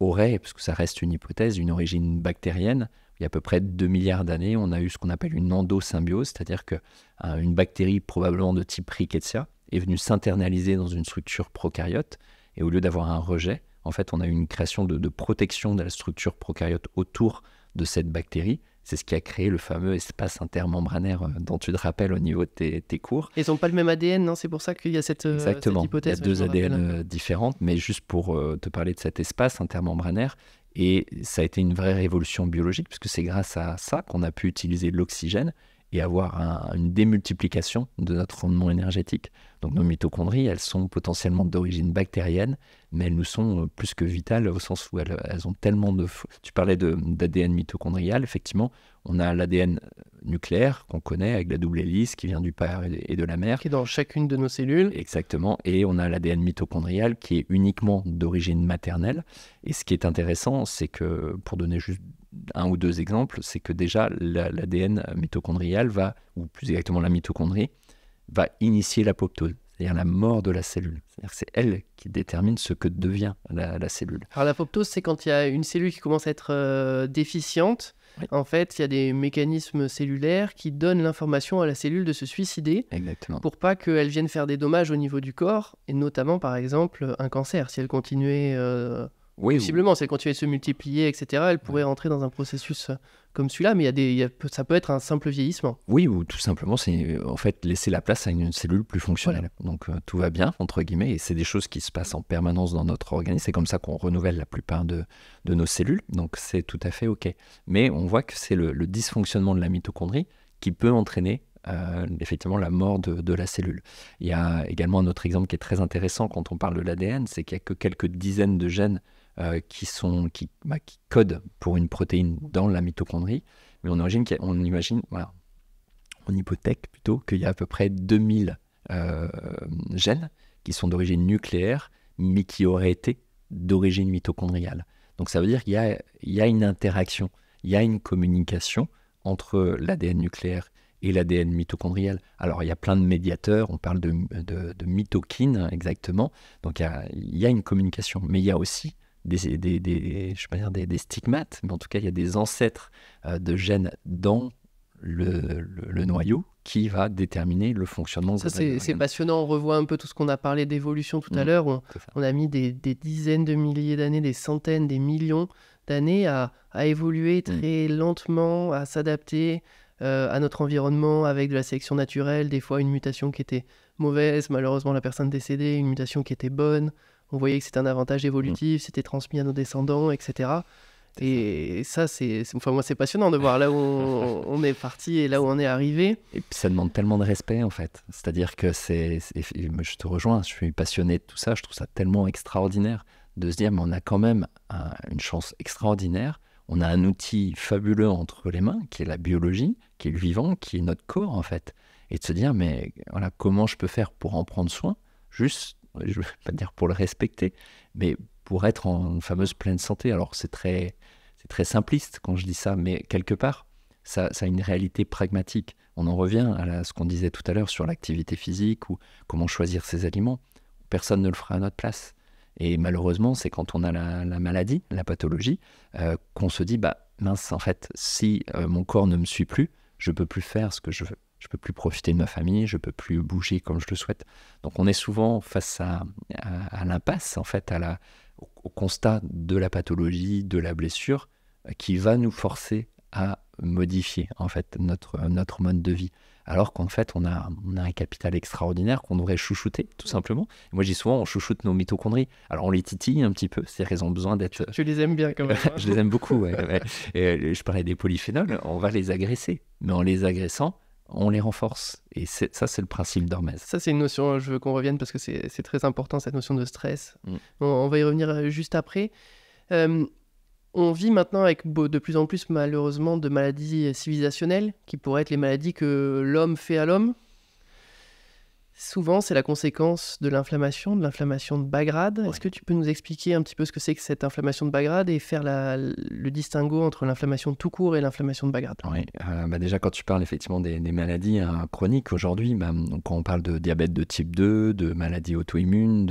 auraient, parce que ça reste une hypothèse, une origine bactérienne, il y a à peu près 2 milliards d'années, on a eu ce qu'on appelle une endosymbiose, c'est-à-dire que euh, une bactérie probablement de type Rickettsia est venue s'internaliser dans une structure prokaryote, et au lieu d'avoir un rejet, en fait, on a eu une création de, protection de la structure prokaryote autour de cette bactérie. C'est ce qui a créé le fameux espace intermembranaire euh, dont tu te rappelles au niveau de tes, cours. Ils n'ont pas le même ADN, non C'est pour ça qu'il y a cette, euh, Exactement. hypothèse. Il y a deux ADN différentes, mais juste pour te parler de cet espace intermembranaire, et ça a été une vraie révolution biologique, puisque c'est grâce à ça qu'on a pu utiliser de l'oxygène et avoir une démultiplication de notre rendement énergétique. Donc nos mitochondries, elles sont potentiellement d'origine bactérienne, mais elles nous sont euh, plus que vitales au sens où elles, ont tellement de... Tu parlais d'ADN mitochondrial, effectivement, on a l'ADN euh, nucléaire qu'on connaît avec la double hélice qui vient du père et de la mère. Qui est dans chacune de nos cellules. Exactement, et on a l'ADN mitochondrial qui est uniquement d'origine maternelle. Et ce qui est intéressant, c'est que, pour donner juste un ou deux exemples, c'est que déjà l'ADN mitochondrial va, ou plus exactement la mitochondrie, va initier l'apoptose c'est-à-dire la mort de la cellule. C'est-à-dire que c'est elle qui détermine ce que devient la, cellule. Alors l'apoptose, c'est quand il y a une cellule qui commence à être euh, déficiente. En fait, il y a des mécanismes cellulaires qui donnent l'information à la cellule de se suicider Exactement. pour pas qu'elle vienne faire des dommages au niveau du corps, et notamment par exemple un cancer. Si elle continuait euh, Possiblement, si c'est quand à de se multiplier, etc. Elle pourrait rentrer dans un processus euh, comme celui-là, mais il y a des, ça peut être un simple vieillissement. Oui, ou tout simplement, c'est en fait laisser la place à une cellule plus fonctionnelle. Donc euh, tout va bien, entre guillemets, et c'est des choses qui se passent en permanence dans notre organisme. C'est comme ça qu'on renouvelle la plupart de, nos cellules, donc c'est tout à fait OK. Mais on voit que c'est le, dysfonctionnement de la mitochondrie qui peut entraîner euh, effectivement la mort de, de, la cellule. Il y a également un autre exemple qui est très intéressant quand on parle de l'ADN, c'est qu'il n'y a que quelques dizaines de gènes euh, qui, sont, bah, qui, codent pour une protéine dans la mitochondrie. Mais on imagine, on, imagine voilà, on hypothèque plutôt qu'il y a à peu près 2000 euh, gènes qui sont d'origine nucléaire, mais qui auraient été d'origine mitochondriale. Donc ça veut dire qu'il y, y a, une interaction, il y a une communication entre l'ADN nucléaire et l'ADN mitochondrial. Alors il y a plein de médiateurs, on parle de, de, hein, exactement, donc il y, a, il y, a, une communication, mais il y a aussi des, dire des, stigmates, mais en tout cas, il y a des ancêtres euh, de gènes dans le, noyau qui va déterminer le fonctionnement. Ça, c'est passionnant. On revoit un peu tout ce qu'on a parlé d'évolution tout à mmh, l'heure. On, a mis des, dizaines de milliers d'années, des centaines, des millions d'années à, évoluer mmh. très lentement, à s'adapter euh, à notre environnement avec de la sélection naturelle, des fois une mutation qui était mauvaise, malheureusement la personne décédée, une mutation qui était bonne on voyait que c'était un avantage évolutif, mm. c'était transmis à nos descendants, etc. Et ça, c'est moi, c'est passionnant de voir là où on, est parti et là où on est arrivé. Et ça demande tellement de respect en fait. C'est-à-dire que c'est, je te rejoins, je suis passionné de tout ça, je trouve ça tellement extraordinaire de se dire, mais on a quand même une chance extraordinaire. On a un outil fabuleux entre les mains, qui est la biologie, qui est le vivant, qui est notre corps en fait. Et de se dire, mais voilà, comment je peux faire pour en prendre soin Juste je ne veux pas dire pour le respecter, mais pour être en fameuse pleine santé. Alors c'est très, c'est très simpliste quand je dis ça, mais quelque part, ça, a une réalité pragmatique. On en revient à ce qu'on disait tout à l'heure sur l'activité physique ou comment choisir ses aliments. Personne ne le fera à notre place. Et malheureusement, c'est quand on a la, maladie, la pathologie, euh, qu'on se dit, bah mince, en fait, si euh, mon corps ne me suit plus, je peux plus faire ce que je veux je peux plus profiter de ma famille, je peux plus bouger comme je le souhaite. Donc on est souvent face à, à, l'impasse, en fait, à la, au, constat de la pathologie, de la blessure, euh, qui va nous forcer à modifier en fait notre, notre mode de vie. Alors qu'en fait, on a, on a un capital extraordinaire qu'on devrait chouchouter, tout simplement. Moi, j'ai souvent, on chouchoute nos mitochondries. Alors, on les titille un petit peu, c'est raisons ont besoin d'être... Tu les aimes bien quand même. Hein. (laughs) je les aime beaucoup, euh, je parlais des polyphénols, on va les agresser. Mais en les agressant, on les renforce. Et ça, c'est le principe d'Hormez. Ça, c'est une notion, je veux qu'on revienne parce que c'est très important, cette notion de stress. Mm. On, va y revenir euh, juste après. Euh, on vit maintenant avec de plus en plus, malheureusement, de maladies civilisationnelles qui pourraient être les maladies que l'homme fait à l'homme. Souvent, c'est la conséquence de l'inflammation, de l'inflammation de bas grade. Est-ce que tu peux nous expliquer un petit peu ce que c'est que cette inflammation de bas grade et faire le distinguo entre l'inflammation tout court et l'inflammation de bas grade Oui, euh, bah déjà quand tu parles effectivement des, maladies hein, chroniques aujourd'hui, bah, quand on parle de diabète de type 2, de maladies auto-immunes,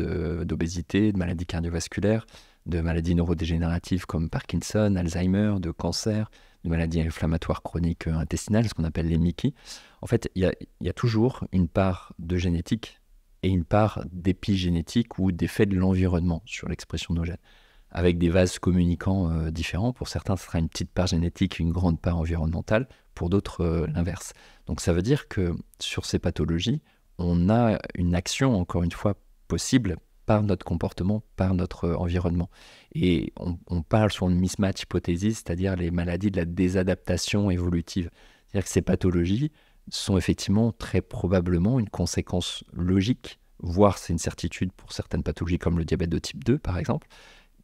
d'obésité, de, maladies cardiovasculaires, de maladies neurodégénératives comme Parkinson, Alzheimer, de cancer, de maladies inflammatoires chroniques euh, intestinales, ce qu'on appelle les MICI en fait, il y, a, toujours une part de génétique et une part d'épigénétique ou d'effet de l'environnement sur l'expression de nos gènes, avec des vases communicants euh, différents. Pour certains, ce sera une petite part génétique, une grande part environnementale, pour d'autres, euh, l'inverse. Donc ça veut dire que sur ces pathologies, on a une action, encore une fois, possible par notre comportement, par notre euh, environnement. Et on, parle sur le mismatch hypothèse, c'est-à-dire les maladies de la désadaptation évolutive. C'est-à-dire que ces pathologies, sont effectivement très probablement une conséquence logique, voire c'est une certitude pour certaines pathologies comme le diabète de type 2 par exemple,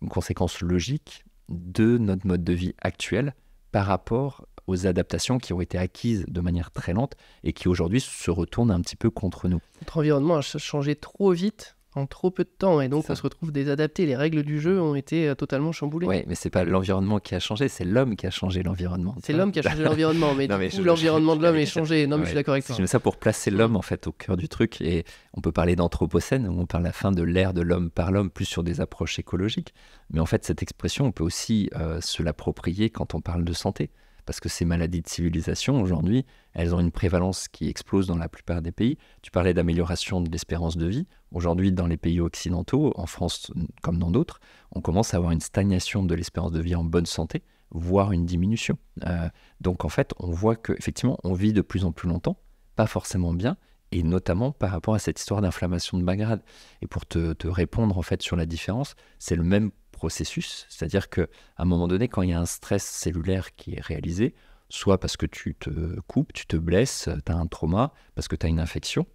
une conséquence logique de notre mode de vie actuel par rapport aux adaptations qui ont été acquises de manière très lente et qui aujourd'hui se retournent un petit peu contre nous. Notre environnement a changé trop vite en trop peu de temps. Et donc, on se retrouve désadapté. Les règles du jeu ont été euh, totalement chamboulées. Oui, mais c'est pas l'environnement qui a changé, c'est l'homme qui a changé l'environnement. C'est l'homme qui a changé l'environnement, mais, (laughs) l'environnement de l'homme est changé. Non, mais je suis d'accord avec Je ça pour placer l'homme en fait au cœur du truc. Et on peut parler d'anthropocène, où on parle à la fin de l'ère de l'homme par l'homme, plus sur des approches écologiques. Mais en fait, cette expression, on peut aussi euh, se l'approprier quand on parle de santé parce que ces maladies de civilisation, aujourd'hui, elles ont une prévalence qui explose dans la plupart des pays. Tu parlais d'amélioration de l'espérance de vie. Aujourd'hui, dans les pays occidentaux, en France comme dans d'autres, on commence à avoir une stagnation de l'espérance de vie en bonne santé, voire une diminution. Euh, donc en fait, on voit qu'effectivement, on vit de plus en plus longtemps, pas forcément bien, et notamment par rapport à cette histoire d'inflammation de bas grade. Et pour te, te, répondre en fait sur la différence, c'est le même processus, c'est-à-dire que à un moment donné, quand il y a un stress cellulaire qui est réalisé, soit parce que tu te coupes, tu te blesses, tu as un trauma, parce que tu as une infection,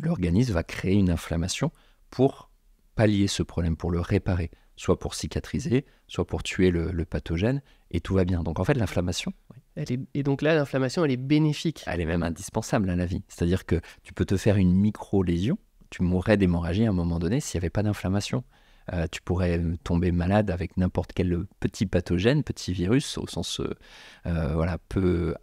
l'organisme va créer une inflammation pour pallier ce problème, pour le réparer, soit pour cicatriser, soit pour tuer le, pathogène, et tout va bien. Donc en fait, l'inflammation... Elle est... Et donc là, l'inflammation, elle est bénéfique. Elle est même indispensable à la vie. C'est-à-dire que tu peux te faire une micro-lésion, tu mourrais d'hémorragie à un moment donné s'il n'y avait pas d'inflammation. Euh, tu pourrais tomber malade avec n'importe quel petit pathogène, petit virus, au sens euh, euh, voilà, peu,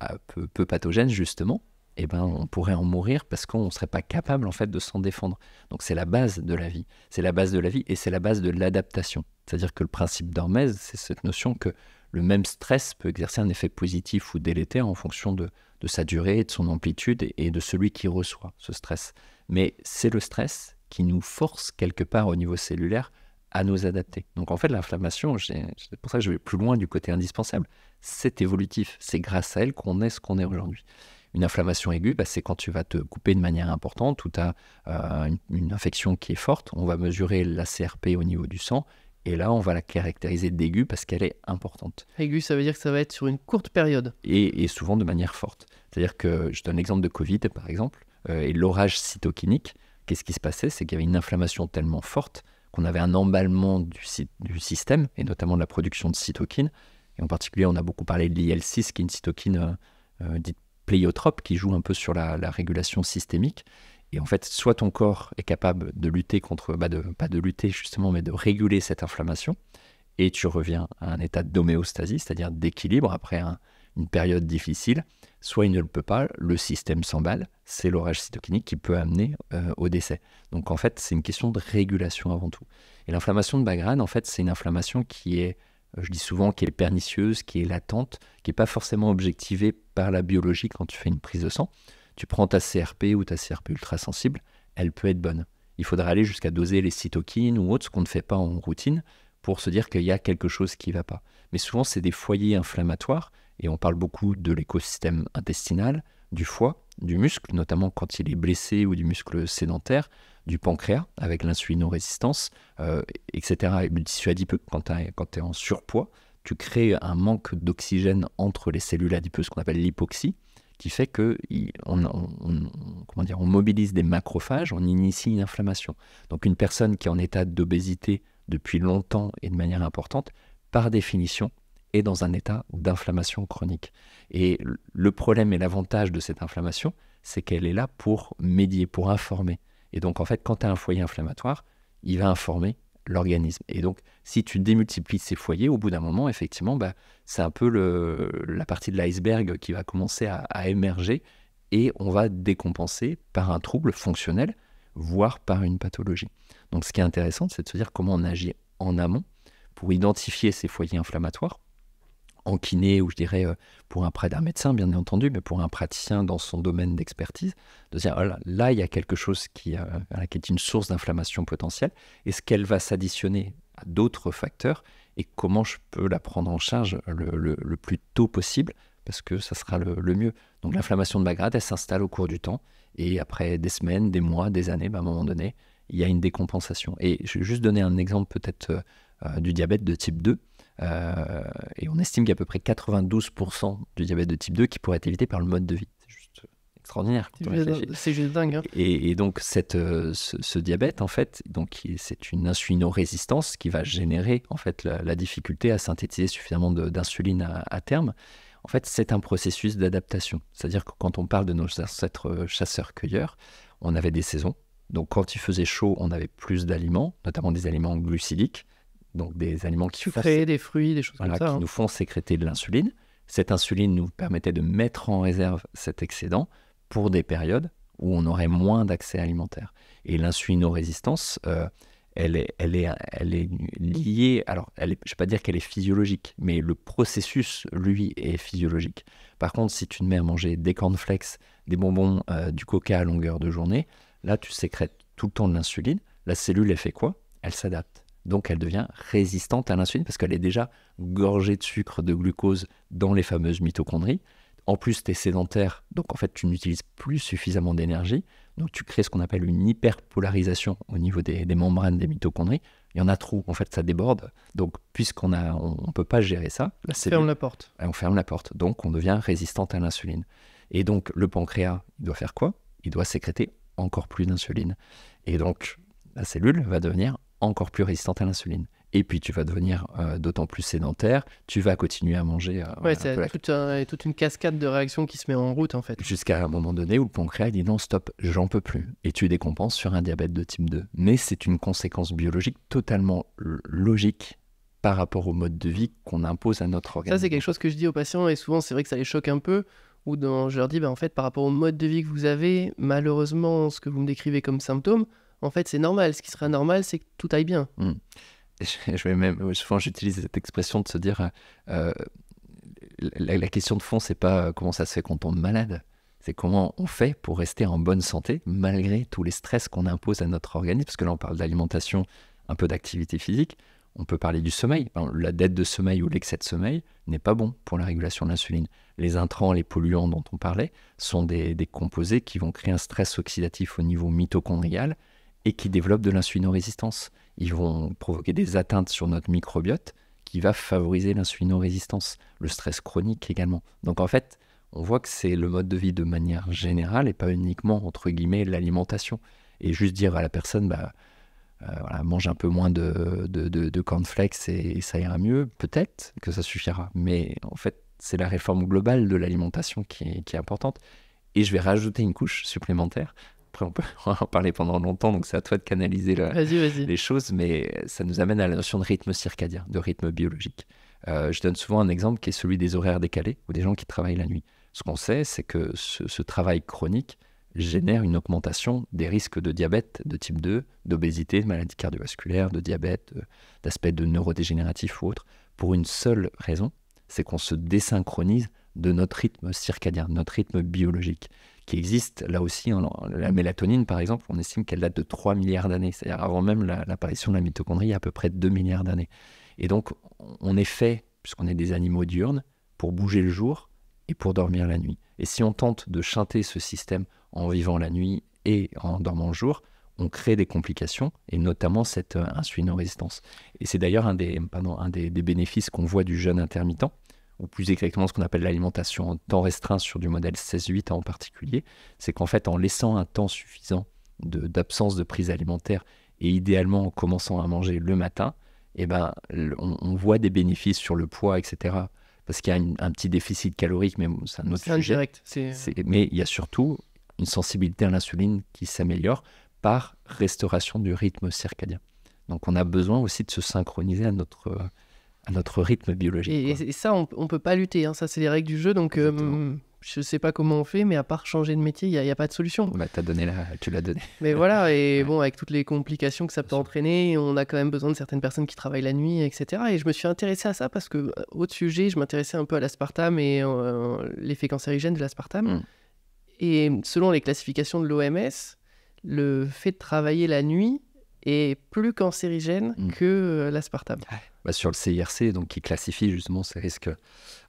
peu, pathogène justement. et eh ben, on pourrait en mourir parce qu'on ne serait pas capable en fait de s'en défendre. Donc c'est la base de la vie, c'est la base de la vie et c'est la base de l'adaptation. C'est-à-dire que le principe d'Hormèse, c'est cette notion que le même stress peut exercer un effet positif ou délétère en fonction de, de sa durée, de son amplitude et de celui qui reçoit ce stress. Mais c'est le stress qui nous force quelque part au niveau cellulaire à nous adapter. Donc en fait, l'inflammation, c'est pour ça que je vais plus loin du côté indispensable, c'est évolutif, c'est grâce à elle qu'on est ce qu'on est aujourd'hui. Une inflammation aiguë, bah, c'est quand tu vas te couper de manière importante ou tu as euh, une, infection qui est forte, on va mesurer la CRP au niveau du sang. Et là, on va la caractériser d'aiguë parce qu'elle est importante. Aiguë, ça veut dire que ça va être sur une courte période. Et, souvent de manière forte. C'est-à-dire que je donne l'exemple de Covid, par exemple, euh, et l'orage cytokinique. Qu'est-ce qui se passait C'est qu'il y avait une inflammation tellement forte qu'on avait un emballement du, du, système, et notamment de la production de cytokines. Et en particulier, on a beaucoup parlé de l'IL6, qui est une cytokine euh, euh, dite pléiotrope, qui joue un peu sur la, régulation systémique. Et en fait, soit ton corps est capable de lutter contre, bah, de, pas de lutter justement, mais de réguler cette inflammation, et tu reviens à un état d'homéostasie, c'est-à-dire d'équilibre après un, une période difficile, soit il ne le peut pas, le système s'emballe, c'est l'orage cytokinique qui peut amener euh, au décès. Donc en fait, c'est une question de régulation avant tout. Et l'inflammation de Bagrane, en fait, c'est une inflammation qui est, euh, je dis souvent, qui est pernicieuse, qui est latente, qui n'est pas forcément objectivée par la biologie quand tu fais une prise de sang. Tu prends ta CRP ou ta CRP ultra sensible, elle peut être bonne. Il faudra aller jusqu'à doser les cytokines ou autre, ce qu'on ne fait pas en routine, pour se dire qu'il y a quelque chose qui ne va pas. Mais souvent, c'est des foyers inflammatoires et on parle beaucoup de l'écosystème intestinal, du foie, du muscle, notamment quand il est blessé ou du muscle sédentaire, du pancréas avec l'insulinorésistance, euh, etc. Et le tissu adipeux, quand tu es en surpoids, tu crées un manque d'oxygène entre les cellules adipeuses, ce qu'on appelle l'hypoxie, qui fait que on, on mobilise des macrophages, on initie une inflammation. Donc une personne qui est en état d'obésité depuis longtemps et de manière importante, par définition, est dans un état d'inflammation chronique. Et le problème et l'avantage de cette inflammation, c'est qu'elle est là pour médier, pour informer. Et donc, en fait, quand tu as un foyer inflammatoire, il va informer l'organisme. Et donc, si tu démultiplies ces foyers, au bout d'un moment, effectivement, bah, c'est un peu la partie de l'iceberg qui va commencer à, émerger et on va décompenser par un trouble fonctionnel, voire par une pathologie. Donc, ce qui est intéressant, c'est de se dire comment on agit en amont pour identifier ces foyers inflammatoires, en kiné ou je dirais euh, pour un prêt d'un médecin, bien entendu, mais pour un praticien dans son domaine d'expertise, de dire oh là, il y a quelque chose euh, qui, est une source d'inflammation potentielle. Est-ce qu'elle va s'additionner à d'autres facteurs et comment je peux la prendre en charge le, plus tôt possible parce que ça sera le, mieux. Donc l'inflammation de grade elle s'installe au cours du temps et après des semaines, des mois, des années, ben, à un moment donné, il y a une décompensation. Et je vais juste donner un exemple peut-être euh, du diabète de type 2. Euh, et on estime qu'il y a à peu près 92% du diabète de type 2 qui pourrait être évité par le mode de vie. C'est juste extraordinaire. C'est juste dingue. Hein. Et, donc cette, euh, ce, diabète, en fait, donc c'est une insulinorésistance qui va générer en fait la, difficulté à synthétiser suffisamment d'insuline à, à terme. En fait, c'est un processus d'adaptation. C'est-à-dire que quand on parle de nos ancêtres euh, chasseurs-cueilleurs, on avait des saisons. Donc quand il faisait chaud, on avait plus d'aliments, notamment des aliments glucidiques donc des aliments qui des fruits, des choses comme ça. Qui hein. nous font sécréter de l'insuline. Cette insuline nous permettait de mettre en réserve cet excédent pour des périodes où on aurait moins d'accès alimentaire. Et l'insulinorésistance, euh, elle, est, elle, est, liée, alors je ne vais pas dire qu'elle est physiologique, mais le processus, lui, est physiologique. Par contre, si tu te mets à manger des cornflakes, des bonbons, euh, du coca à longueur de journée, là, tu sécrètes tout le temps de l'insuline. La cellule, elle fait quoi Elle s'adapte donc elle devient résistante à l'insuline parce qu'elle est déjà gorgée de sucre, de glucose dans les fameuses mitochondries. En plus, tu es sédentaire, donc en fait, tu n'utilises plus suffisamment d'énergie. Donc tu crées ce qu'on appelle une hyperpolarisation au niveau des, membranes des mitochondries. Il y en a trop, en fait, ça déborde. Donc puisqu'on ne on, peut pas gérer ça, la on ferme la porte. On ferme la porte. Donc on devient résistante à l'insuline. Et donc le pancréas, il doit faire quoi Il doit sécréter encore plus d'insuline. Et donc la cellule va devenir encore plus résistante à l'insuline. Et puis tu vas devenir euh, d'autant plus sédentaire, tu vas continuer à manger. Oui, euh, ouais, c'est toute une cascade de réactions qui se met en route en fait. Jusqu'à un moment donné où le pancréas dit non, stop, j'en peux plus. Et tu décompenses sur un diabète de type 2. Mais c'est une conséquence biologique totalement logique par rapport au mode de vie qu'on impose à notre organisme. Ça, c'est quelque chose que je dis aux patients et souvent c'est vrai que ça les choque un peu où je leur dis, bah, en fait, par rapport au mode de vie que vous avez, malheureusement, ce que vous me décrivez comme symptômes, en fait, c'est normal. Ce qui serait normal, c'est que tout aille bien. Hmm. Je, vais même, souvent, j'utilise cette expression de se dire euh, euh, la, question de fond, c'est pas euh, comment ça se fait qu'on tombe malade. C'est comment on fait pour rester en bonne santé malgré tous les stress qu'on impose à notre organisme. Parce que là, on parle d'alimentation, un peu d'activité physique. On peut parler du sommeil. La dette de sommeil ou l'excès de sommeil n'est pas bon pour la régulation de l'insuline. Les intrants, les polluants dont on parlait, sont des, composés qui vont créer un stress oxydatif au niveau mitochondrial et qui développent de l'insulinorésistance. Ils vont provoquer des atteintes sur notre microbiote qui va favoriser l'insulino-résistance, le stress chronique également. Donc en fait, on voit que c'est le mode de vie de manière générale et pas uniquement entre guillemets l'alimentation. Et juste dire à la personne, bah, euh, mange un peu moins de, de, de, cornflakes et, ça ira mieux, peut-être que ça suffira. Mais en fait, c'est la réforme globale de l'alimentation qui, qui est importante. Et je vais rajouter une couche supplémentaire on peut (laughs) en parler pendant longtemps, donc c'est à toi de canaliser les choses, mais ça nous amène à la notion de rythme circadien, de rythme biologique. Euh, je donne souvent un exemple qui est celui des horaires décalés ou des gens qui travaillent la nuit. Ce qu'on sait, c'est que ce, travail chronique génère une augmentation des risques de diabète de type 2, d'obésité, de maladie cardiovasculaires, de diabète, euh, d'aspects de neurodégénératif ou autres, pour une seule raison, c'est qu'on se désynchronise de notre rythme circadien, notre rythme biologique qui existe là aussi. Hein, la mélatonine, par exemple, on estime qu'elle date de 3 milliards d'années, c'est-à-dire avant même l'apparition de la mitochondrie, à peu près 2 milliards d'années. Et donc, on est fait, puisqu'on est des animaux diurnes, pour bouger le jour et pour dormir la nuit. Et si on tente de chanter ce système en vivant la nuit et en dormant le jour, on crée des complications, et notamment cette en euh, résistance Et c'est d'ailleurs un, des, un des bénéfices qu'on voit du jeûne intermittent, ou plus exactement ce qu'on appelle l'alimentation en temps restreint sur du modèle 16-8 en particulier, c'est qu'en fait en laissant un temps suffisant d'absence de, prise alimentaire et idéalement en commençant à manger le matin, eh ben, on, voit des bénéfices sur le poids, etc. Parce qu'il y a un petit déficit calorique, mais c'est un autre sujet. Euh. mais il y a surtout une sensibilité à l'insuline qui s'améliore par restauration du rythme circadien. Donc on a besoin aussi de se synchroniser à notre euh, notre rythme biologique. Et, ça, on ne peut pas lutter. Hein. Ça, c'est les règles du jeu. Donc, euh, je ne sais pas comment on fait, mais à part changer de métier, il n'y a, pas de solution. as donné tu l'as donné. Mais voilà, (laughs) et bon, avec toutes les complications que ça peut entraîner, on a quand même besoin de certaines personnes qui travaillent la nuit, etc. Et je me suis intéressé à ça parce que, euh, autre sujet, je m'intéressais un peu à l'aspartame et euh, l'effet cancérigène de l'aspartame. Hum. Et selon les classifications de l'OMS, le fait de travailler la nuit est plus cancérigène hum. que l'aspartame. Bah, sur le CIRC, donc qui classifie justement ces risques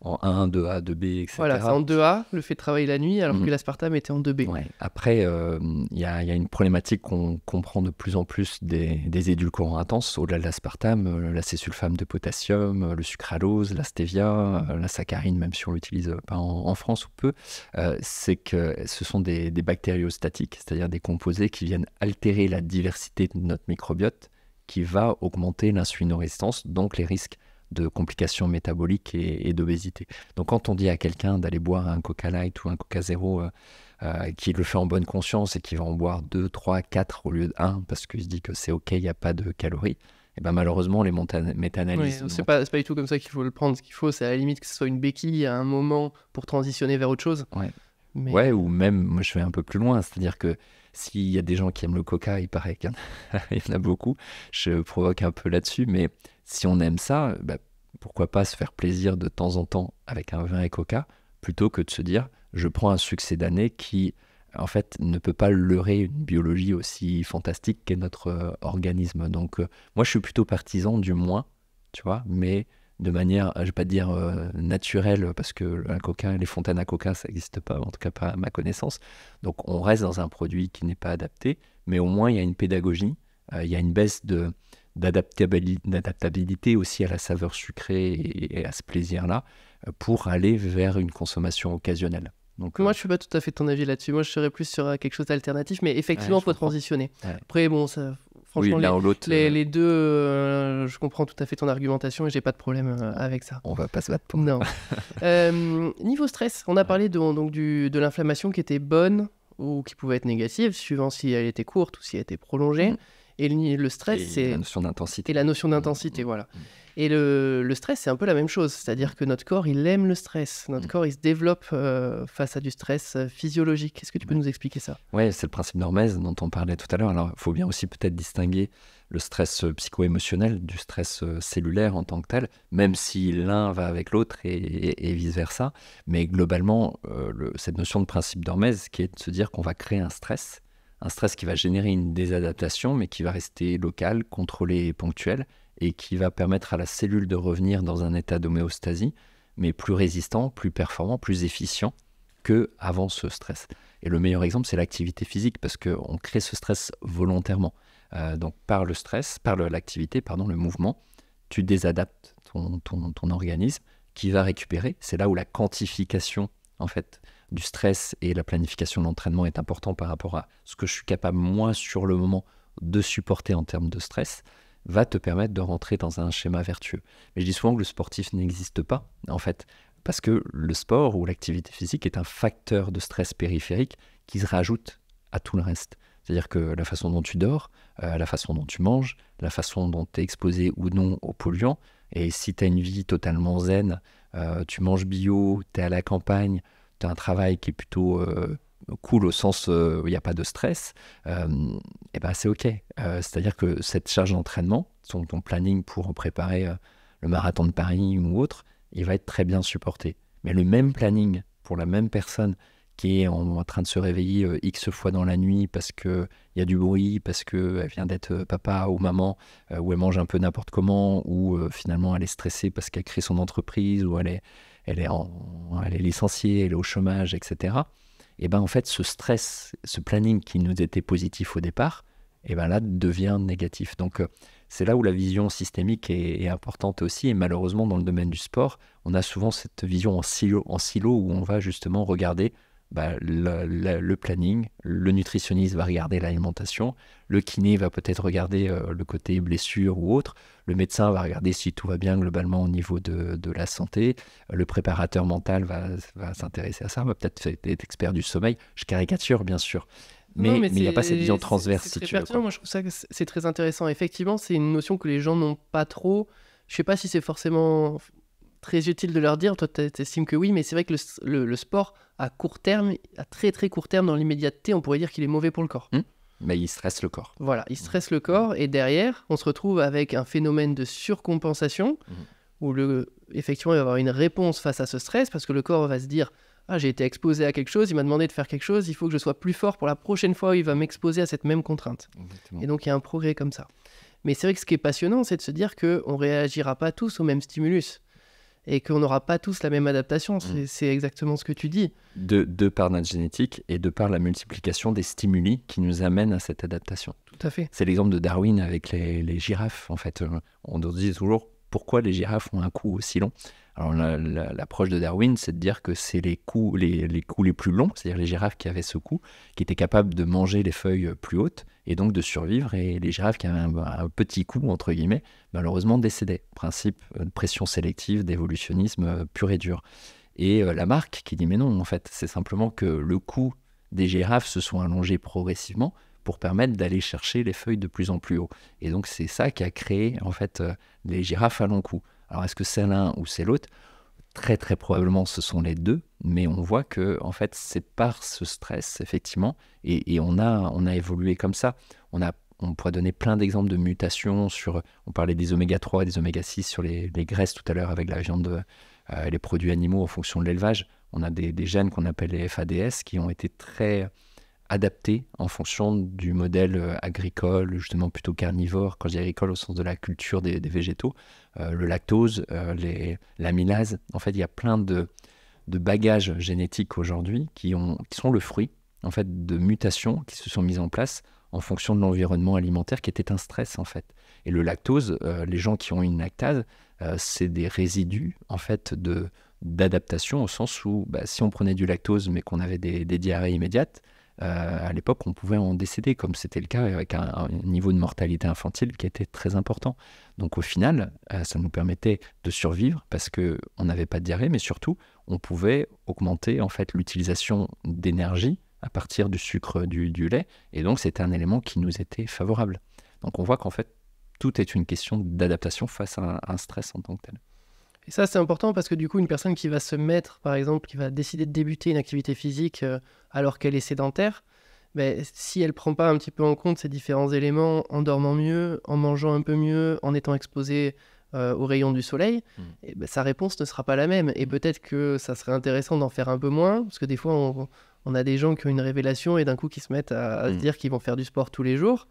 en 1, 2A, 2B, etc. Voilà, c'est en 2A, le fait de travailler la nuit, alors que mm. l'aspartame était en 2B. Après, euh, il y, a une problématique qu'on comprend de plus en plus des, édulcorants intenses, au-delà de l'aspartame, euh, la de potassium, euh, le sucralose, la stevia, la saccharine, même si on l'utilise pas en, France ou peu, c'est que ce sont des, des bactériostatiques, c'est-à-dire des composés qui viennent altérer la diversité de notre microbiote qui va augmenter l'insulinorésistance, donc les risques de complications métaboliques et, d'obésité. Donc quand on dit à quelqu'un d'aller boire un Coca Light ou un Coca Zéro, euh, euh, qui le fait en bonne conscience et qui va en boire 2, 3, 4 au lieu de 1 parce qu'il se dit que c'est OK, il n'y a pas de calories, et eh ben malheureusement les méta-analyses... c'est pas, du tout comme ça qu'il faut le prendre. Ce qu'il faut, c'est à la limite que ce soit une béquille à un moment pour transitionner vers autre chose. Ouais, ouais ou même, moi je vais un peu plus loin, c'est-à-dire que s'il y a des gens qui aiment le coca, il paraît qu'il y en a (laughs) beaucoup. Je provoque un peu là-dessus, mais si on aime ça, bah, pourquoi pas se faire plaisir de temps en temps avec un vin et coca, plutôt que de se dire je prends un succès d'année qui, en fait, ne peut pas leurrer une biologie aussi fantastique qu'est notre euh, organisme. Donc, euh, moi, je suis plutôt partisan du moins, tu vois, mais de manière, euh, je ne vais pas dire euh, naturelle, parce que un coca, les fontaines à coca, ça n'existe pas, en tout cas pas à ma connaissance. Donc on reste dans un produit qui n'est pas adapté, mais au moins il y a une pédagogie, euh, il y a une baisse de d'adaptabilité aussi à la saveur sucrée et, à ce plaisir-là, pour aller vers une consommation occasionnelle. Donc, moi, je suis pas tout à fait ton avis là-dessus. Moi, je serais plus sur quelque chose d'alternatif, mais effectivement, il faut transitionner. Après, bon, ça, Franchement, les, euh. les, deux, euh, je comprends tout à fait ton argumentation et j'ai pas de problème euh, avec ça. On va pas se battre pour Non. (laughs) niveau stress, on a parlé de, donc, du, de l'inflammation qui était bonne ou qui pouvait être négative, suivant si elle était courte ou si elle était prolongée. Mm. Et le, stress, c'est. La notion d'intensité. la notion d'intensité, mm. voilà. Mm. Et le, stress, c'est un peu la même chose. C'est-à-dire que notre corps, il aime le stress. Notre mm. corps, il se développe euh, face à du stress euh, physiologique. Est-ce que tu peux mm. nous expliquer ça Oui, c'est le principe d'Hormèse dont on parlait tout à l'heure. Alors, il faut bien aussi peut-être distinguer le stress euh, psycho-émotionnel du stress cellulaire en tant que tel, même si l'un va avec l'autre et, vice-versa. Mais globalement, cette notion de principe d'Hormèse, qui est de se dire qu'on va créer un stress, un stress qui va générer une désadaptation, mais qui va rester local, contrôlé et ponctuel, et qui va permettre à la cellule de revenir dans un état d'homéostasie, mais plus résistant, plus performant, plus efficient que avant ce stress. Et le meilleur exemple, c'est l'activité physique, parce qu'on crée ce stress volontairement. Euh, donc par le stress, par l'activité, pardon, le mouvement, tu désadaptes ton, organisme qui va récupérer. C'est là où la quantification en fait du stress et la planification de l'entraînement est important par rapport à ce que je suis capable moi sur le moment de supporter en termes de stress va te permettre de rentrer dans un schéma vertueux. Mais je dis souvent que le sportif n'existe pas, en fait, parce que le sport ou l'activité physique est un facteur de stress périphérique qui se rajoute à tout le reste. C'est-à-dire que la façon dont tu dors, euh, la façon dont tu manges, la façon dont tu es exposé ou non aux polluants, et si tu as une vie totalement zen, euh, tu manges bio, tu es à la campagne, tu as un travail qui est plutôt euh, cool au sens euh, où il n'y a pas de stress, et euh, eh ben c'est OK. Euh, c'est-à-dire que cette charge d'entraînement, ton, planning pour préparer le marathon de Paris ou autre, il va être très bien supporté. Mais le même planning pour la même personne qui est en, train de se réveiller X fois dans la nuit parce qu'il y a du bruit, parce qu'elle vient d'être papa ou maman, ou elle mange un peu n'importe comment, ou finalement elle est stressée parce qu'elle crée son entreprise, ou elle est licenciée, elle est au chômage, etc et eh ben en fait ce stress, ce planning qui nous était positif au départ, et eh ben là devient négatif. Donc euh, c'est là où la vision systémique est, importante aussi, et malheureusement dans le domaine du sport, on a souvent cette vision en silo, en silo où on va justement regarder bah, le, planning, le nutritionniste va regarder l'alimentation, le kiné va peut-être regarder euh, le côté blessure ou autre, le médecin va regarder si tout va bien globalement au niveau de, la santé. Le préparateur mental va, s'intéresser à ça, va peut-être être expert du sommeil. Je caricature, bien sûr. Mais, il n'y a pas cette vision transverse, si tu veux. Moi, je trouve ça c'est très intéressant. Effectivement, c'est une notion que les gens n'ont pas trop. Je ne sais pas si c'est forcément très utile de leur dire. Toi, tu estimes que oui, mais c'est vrai que le, sport, à court terme, à très très court terme, dans l'immédiateté, on pourrait dire qu'il est mauvais pour le corps. Hum mais il stresse le corps. Voilà, il mmh. stresse le corps et derrière, on se retrouve avec un phénomène de surcompensation mmh. où le, effectivement, il va y avoir une réponse face à ce stress parce que le corps va se dire Ah, j'ai été exposé à quelque chose, il m'a demandé de faire quelque chose, il faut que je sois plus fort pour la prochaine fois où il va m'exposer à cette même contrainte. Et donc, il y a un progrès comme ça. Mais c'est vrai que ce qui est passionnant, c'est de se dire qu'on ne réagira pas tous au même stimulus et qu'on n'aura pas tous la même adaptation. Mm. C'est exactement ce que tu dis. De, de, par notre génétique et de par la multiplication des stimuli qui nous amènent à cette adaptation. Tout à fait. C'est l'exemple de Darwin avec les, les, girafes, en fait. Euh, on nous dit toujours pourquoi les girafes ont un cou aussi long l'approche de Darwin, c'est de dire que c'est les coups les, les plus longs, c'est-à-dire les girafes qui avaient ce cou, qui étaient capables de manger les feuilles euh, plus hautes et donc de survivre, et les girafes qui avaient un, petit coup, entre guillemets, malheureusement décédaient. Principe euh, de pression sélective, d'évolutionnisme euh, pur et dur. Et la Lamarck qui dit mais non, en fait, c'est simplement que le cou des girafes se sont allongés progressivement pour permettre d'aller chercher les feuilles de plus en plus haut. Et donc c'est ça qui a créé en fait les girafes à long cou. Alors est-ce que c'est l'un ou c'est l'autre Très très probablement ce sont les deux, mais on voit que en fait c'est par ce stress effectivement, et, on, a, on a évolué comme ça. On, a, on pourrait donner plein d'exemples de mutations sur, on parlait des oméga 3 et des oméga 6 sur les, graisses tout à l'heure avec la viande, euh, les produits animaux en fonction de l'élevage. On a des, des gènes qu'on appelle les FADS qui ont été très adapté en fonction du modèle euh, agricole, justement plutôt carnivore, quand je dis agricole au sens de la culture des, végétaux, euh, le lactose, euh, l'amylase. En fait, il y a plein de, de bagages génétiques aujourd'hui qui, qui sont le fruit en fait de mutations qui se sont mises en place en fonction de l'environnement alimentaire qui était un stress en fait. Et le lactose, les gens qui ont une lactase, c'est des résidus en fait de d'adaptation au sens où bah, si on prenait du lactose mais qu'on avait des diarrhées immédiates, euh, à l'époque, on pouvait en décéder, comme c'était le cas avec un, niveau de mortalité infantile qui était très important. Donc au final, euh, ça nous permettait de survivre parce qu'on n'avait pas de diarrhée, mais surtout, on pouvait augmenter en fait l'utilisation d'énergie à partir du sucre du, lait, et donc c'était un élément qui nous était favorable. Donc on voit qu'en fait, tout est une question d'adaptation face à un stress en tant que tel. Et ça, c'est important parce que du coup, une personne qui va se mettre, par exemple, qui va décider de débuter une activité physique euh, alors qu'elle est sédentaire, mais ben, si elle prend pas un petit peu en compte ces différents éléments en dormant mieux, en mangeant un peu mieux, en étant exposée euh, aux rayons du soleil, hmm. eh ben, sa réponse ne sera pas la même. Et hmm. peut-être que ça serait intéressant d'en faire un peu moins, parce que des fois, on, a des gens qui ont une révélation et d'un coup qui se mettent à, se hmm. dire qu'ils vont faire du sport tous les jours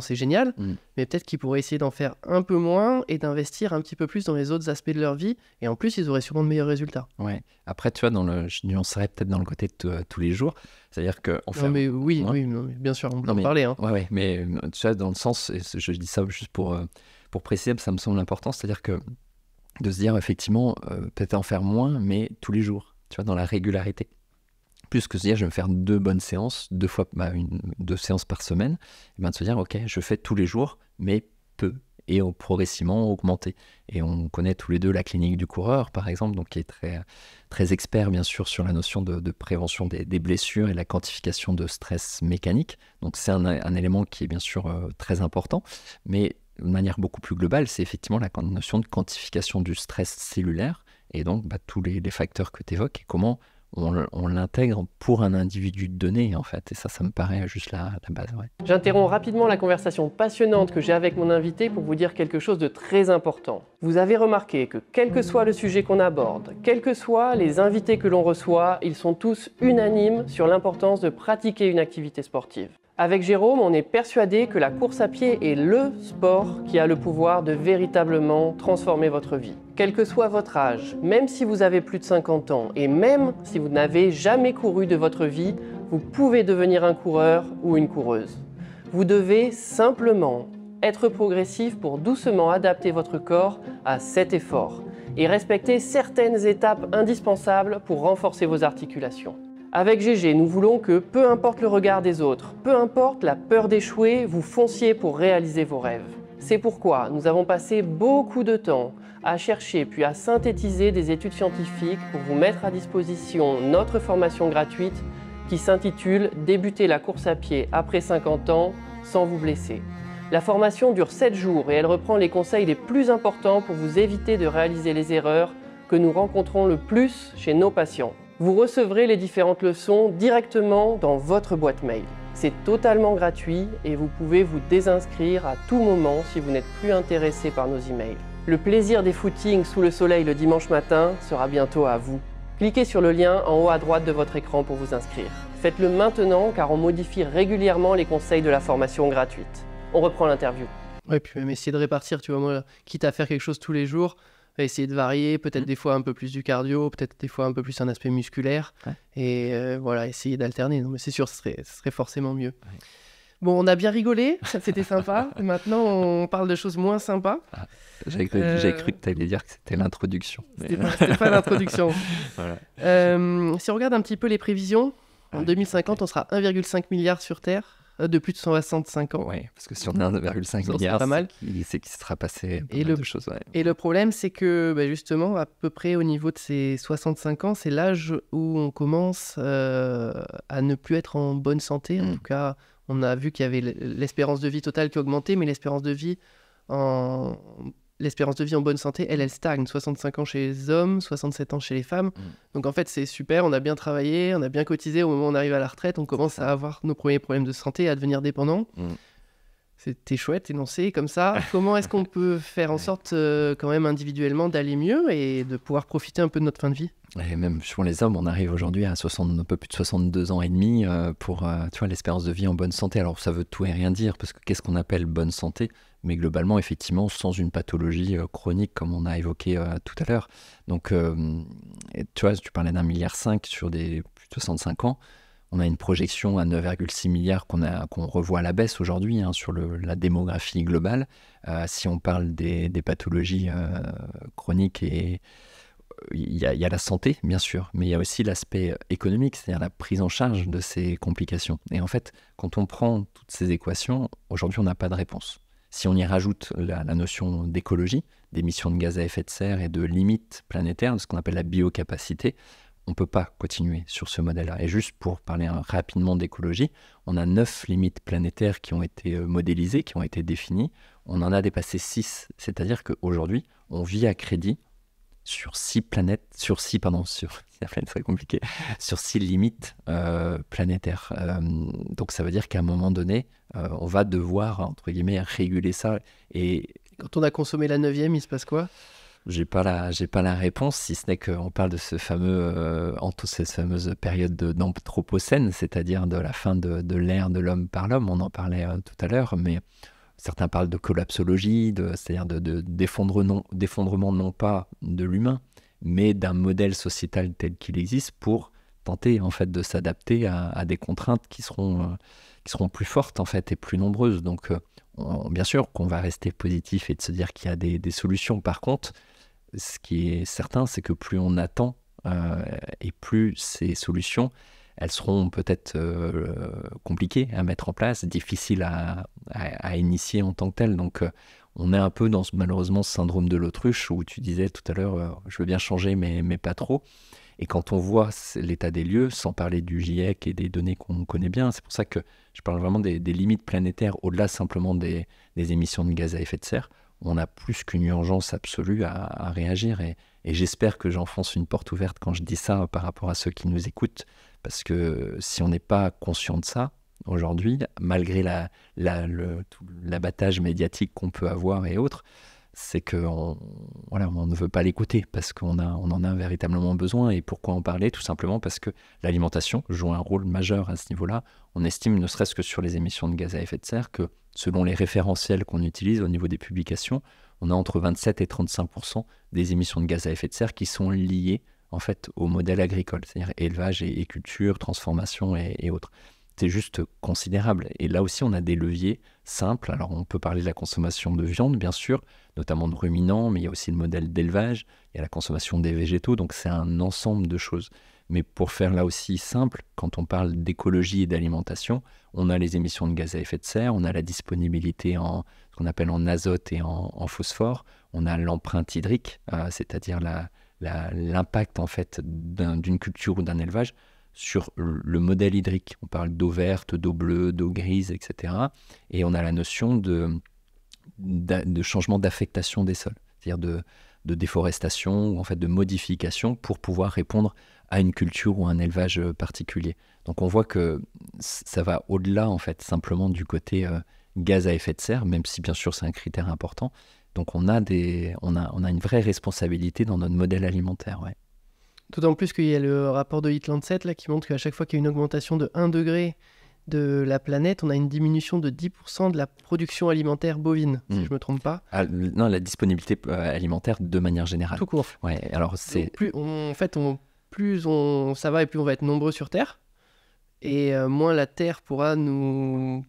c'est génial, mm. mais peut-être qu'ils pourraient essayer d'en faire un peu moins et d'investir un petit peu plus dans les autres aspects de leur vie. Et en plus, ils auraient sûrement de meilleurs résultats. Ouais. Après, tu vois, dans le, je nuancerais peut-être dans le côté de euh, tous les jours. C'est-à-dire que. Enfin, mais oui, bien sûr, on peut en parler. Hein. mais euh, tu vois, dans le sens, je dis ça juste pour, euh, pour préciser, ça me semble important, c'est-à-dire que de se dire, effectivement, peut-être en faire moins, mais tous les jours, tu vois, dans la régularité plus que se dire je vais me faire deux bonnes séances, deux fois bah, une, deux séances par semaine, et bien de se dire ok, je fais tous les jours, mais peu et on, progressivement augmenter. Et on connaît tous les deux la clinique du coureur, par exemple, donc qui est très, très expert, bien sûr, sur la notion de, prévention des, blessures et la quantification de stress mécanique. Donc c'est un, élément qui est bien sûr euh, très important, mais de manière beaucoup plus globale, c'est effectivement la notion de quantification du stress cellulaire et donc bah, tous les, les facteurs que tu évoques et comment on, l'intègre pour un individu donné, en fait. Et ça, ça me paraît juste la, base. J'interromps rapidement la conversation passionnante que j'ai avec mon invité pour vous dire quelque chose de très important. Vous avez remarqué que quel que soit le sujet qu'on aborde, quels que soient les invités que l'on reçoit, ils sont tous unanimes sur l'importance de pratiquer une activité sportive. Avec Jérôme, on est persuadé que la course à pied est le sport qui a le pouvoir de véritablement transformer votre vie. Quel que soit votre âge, même si vous avez plus de 50 ans et même si vous n'avez jamais couru de votre vie, vous pouvez devenir un coureur ou une coureuse. Vous devez simplement être progressif pour doucement adapter votre corps à cet effort et respecter certaines étapes indispensables pour renforcer vos articulations. Avec GG, nous voulons que, peu importe le regard des autres, peu importe la peur d'échouer, vous fonciez pour réaliser vos rêves. C'est pourquoi nous avons passé beaucoup de temps à chercher puis à synthétiser des études scientifiques pour vous mettre à disposition notre formation gratuite qui s'intitule Débuter la course à pied après 50 ans sans vous blesser. La formation dure 7 jours et elle reprend les conseils les plus importants pour vous éviter de réaliser les erreurs que nous rencontrons le plus chez nos patients vous recevrez les différentes leçons directement dans votre boîte mail. C'est totalement gratuit et vous pouvez vous désinscrire à tout moment si vous n'êtes plus intéressé par nos emails. Le plaisir des footings sous le soleil le dimanche matin sera bientôt à vous. Cliquez sur le lien en haut à droite de votre écran pour vous inscrire. Faites-le maintenant car on modifie régulièrement les conseils de la formation gratuite. On reprend l'interview. Ouais, puis même essayer de répartir, tu vois, moi, quitte à faire quelque chose tous les jours, essayer de varier, peut-être mmh. des fois un peu plus du cardio, peut-être des fois un peu plus un aspect musculaire. Et euh, voilà, essayer d'alterner. Non, mais c'est sûr, ce serait, forcément mieux. Bon, on a bien rigolé, c'était sympa. (laughs) Maintenant, on parle de choses moins sympas. Ah, J'ai euh, cru que tu allais dire que c'était l'introduction. C'était pas, pas l'introduction. (laughs) Euh, si on regarde un petit peu les prévisions, en 2050, on sera 1,5 milliard sur Terre. Euh, de plus de 165 ans. Oui, parce que si on a 1,5 milliard, pas mal. c'est qui sera passé et le, de choses. Et le problème, c'est que bah, justement, à peu près au niveau de ces 65 ans, c'est l'âge où on commence euh, à ne plus être en bonne santé. En mm. tout cas, on a vu qu'il y avait l'espérance de vie totale qui augmentait, mais l'espérance de vie en l'espérance de vie en bonne santé, elle, elle stagne. 65 ans chez les hommes, 67 ans chez les femmes. Mm. Donc en fait, c'est super, on a bien travaillé, on a bien cotisé. Au moment où on arrive à la retraite, on commence à avoir nos premiers problèmes de santé, à devenir dépendant. Mm. C'était chouette, énoncé comme ça. Comment est-ce qu'on peut faire en sorte, euh, quand même individuellement, d'aller mieux et de pouvoir profiter un peu de notre fin de vie Et même sur les hommes, on arrive aujourd'hui à 60, un peu plus de 62 ans et demi euh, pour euh, l'espérance de vie en bonne santé. Alors ça veut tout et rien dire, parce que qu'est-ce qu'on appelle bonne santé Mais globalement, effectivement, sans une pathologie chronique comme on a évoqué tout à l'heure. Donc, tu vois, tu parlais d'un milliard 5 sur des plus de 65 ans. On a une projection à 9,6 milliards qu'on revoit à la baisse aujourd'hui hein, sur la démographie globale. Euh, si on parle des, pathologies euh, chroniques, et euh, il y, a la santé, bien sûr, mais il y a aussi l'aspect économique, c'est-à-dire la prise en charge de ces complications. Et en fait, quand on prend toutes ces équations, aujourd'hui, on n'a pas de réponse. Si on y rajoute la, la notion d'écologie, d'émissions de gaz à effet de serre et de limites planétaires, de ce qu'on appelle la biocapacité, on ne peut pas continuer sur ce modèle-là. Et juste pour parler rapidement d'écologie, on a neuf limites planétaires qui ont été euh, modélisées, qui ont été définies. On en a dépassé six. C'est-à-dire qu'aujourd'hui, on vit à crédit sur six planètes, sur six, pardon, sur (laughs) la planète serait compliqué, sur six limites euh, planétaires. Euh, donc ça veut dire qu'à un moment donné, on va devoir, entre guillemets, réguler ça. Et quand on a consommé la neuvième, il se passe quoi j'ai pas la, j'ai pas la réponse, si ce n'est qu'on parle de ce fameux, euh, cette fameuse période d'anthropocène, c'est-à-dire de la fin de, de l'ère de l'homme par l'homme. On en parlait euh, tout à l'heure, mais certains parlent de collapsologie, de, c'est-à-dire de, d'effondrement, non pas de l'humain, mais d'un modèle sociétal tel qu'il existe pour tenter en fait de s'adapter à, des contraintes qui seront, euh, qui seront plus fortes en fait et plus nombreuses. Donc, euh, bien sûr qu'on va rester positif et de se dire qu'il y a des solutions. Par contre, ce qui est certain, c'est que plus on attend euh, et plus ces solutions, elles seront peut-être euh, compliquées à mettre en place, difficiles à, initier en tant que telles. Donc, euh, on est un peu dans ce, malheureusement syndrome de l'autruche où tu disais tout à l'heure, je veux bien changer, mais, mais pas trop. Et quand on voit l'état des lieux, sans parler du GIEC et des données qu'on connaît bien, c'est pour ça que je parle vraiment des, limites planétaires au-delà simplement des, émissions de gaz à effet de serre on a plus qu'une urgence absolue à, réagir. Et, j'espère que j'enfonce une porte ouverte quand je dis ça par rapport à ceux qui nous écoutent, parce que si on n'est pas conscient de ça aujourd'hui, malgré l'abattage la, médiatique qu'on peut avoir et autres, c'est qu'on on ne veut pas l'écouter parce qu'on on en a véritablement besoin. Et pourquoi en parler Tout simplement parce que l'alimentation joue un rôle majeur à ce niveau-là. On estime, ne serait-ce que sur les émissions de gaz à effet de serre, que selon les référentiels qu'on utilise au niveau des publications, on a entre 27 et 35 des émissions de gaz à effet de serre qui sont liées en fait au modèle agricole, c'est-à-dire élevage et, culture, transformation et autres c'était juste considérable. Et là aussi, on a des leviers simples. Alors, on peut parler de la consommation de viande, bien sûr, notamment de ruminants, mais il y a aussi le modèle d'élevage, il y a la consommation des végétaux, donc c'est un ensemble de choses. Mais pour faire là aussi simple, quand on parle d'écologie et d'alimentation, on a les émissions de gaz à effet de serre, on a la disponibilité en ce qu'on appelle en azote et en, phosphore, on a l'empreinte hydrique, euh, c'est-à-dire l'impact en fait d'une culture ou d'un élevage sur le modèle hydrique. On parle d'eau verte, d'eau bleue, d'eau grise, etc. Et on a la notion de, de changement d'affectation des sols, c'est-à-dire de, déforestation ou en fait de modification pour pouvoir répondre à une culture ou un élevage euh, particulier. Donc on voit que ça va au-delà en fait simplement du côté euh, gaz à effet de serre, même si bien sûr c'est un critère important. Donc on a, on, a, une vraie responsabilité dans notre modèle alimentaire. Ouais. D'autant plus qu'il y a le rapport de Heat 7 là, qui montre qu'à chaque fois qu'il y a une augmentation de 1 degré de la planète, on a une diminution de 10% de la production alimentaire bovine, si hmm. je ne me trompe pas. Ah, non, la disponibilité euh, alimentaire de manière générale. Tout court. Ouais, alors c'est... Plus en fait, plus on, ça va et plus on va être nombreux sur Terre, et euh, moins la Terre pourra nous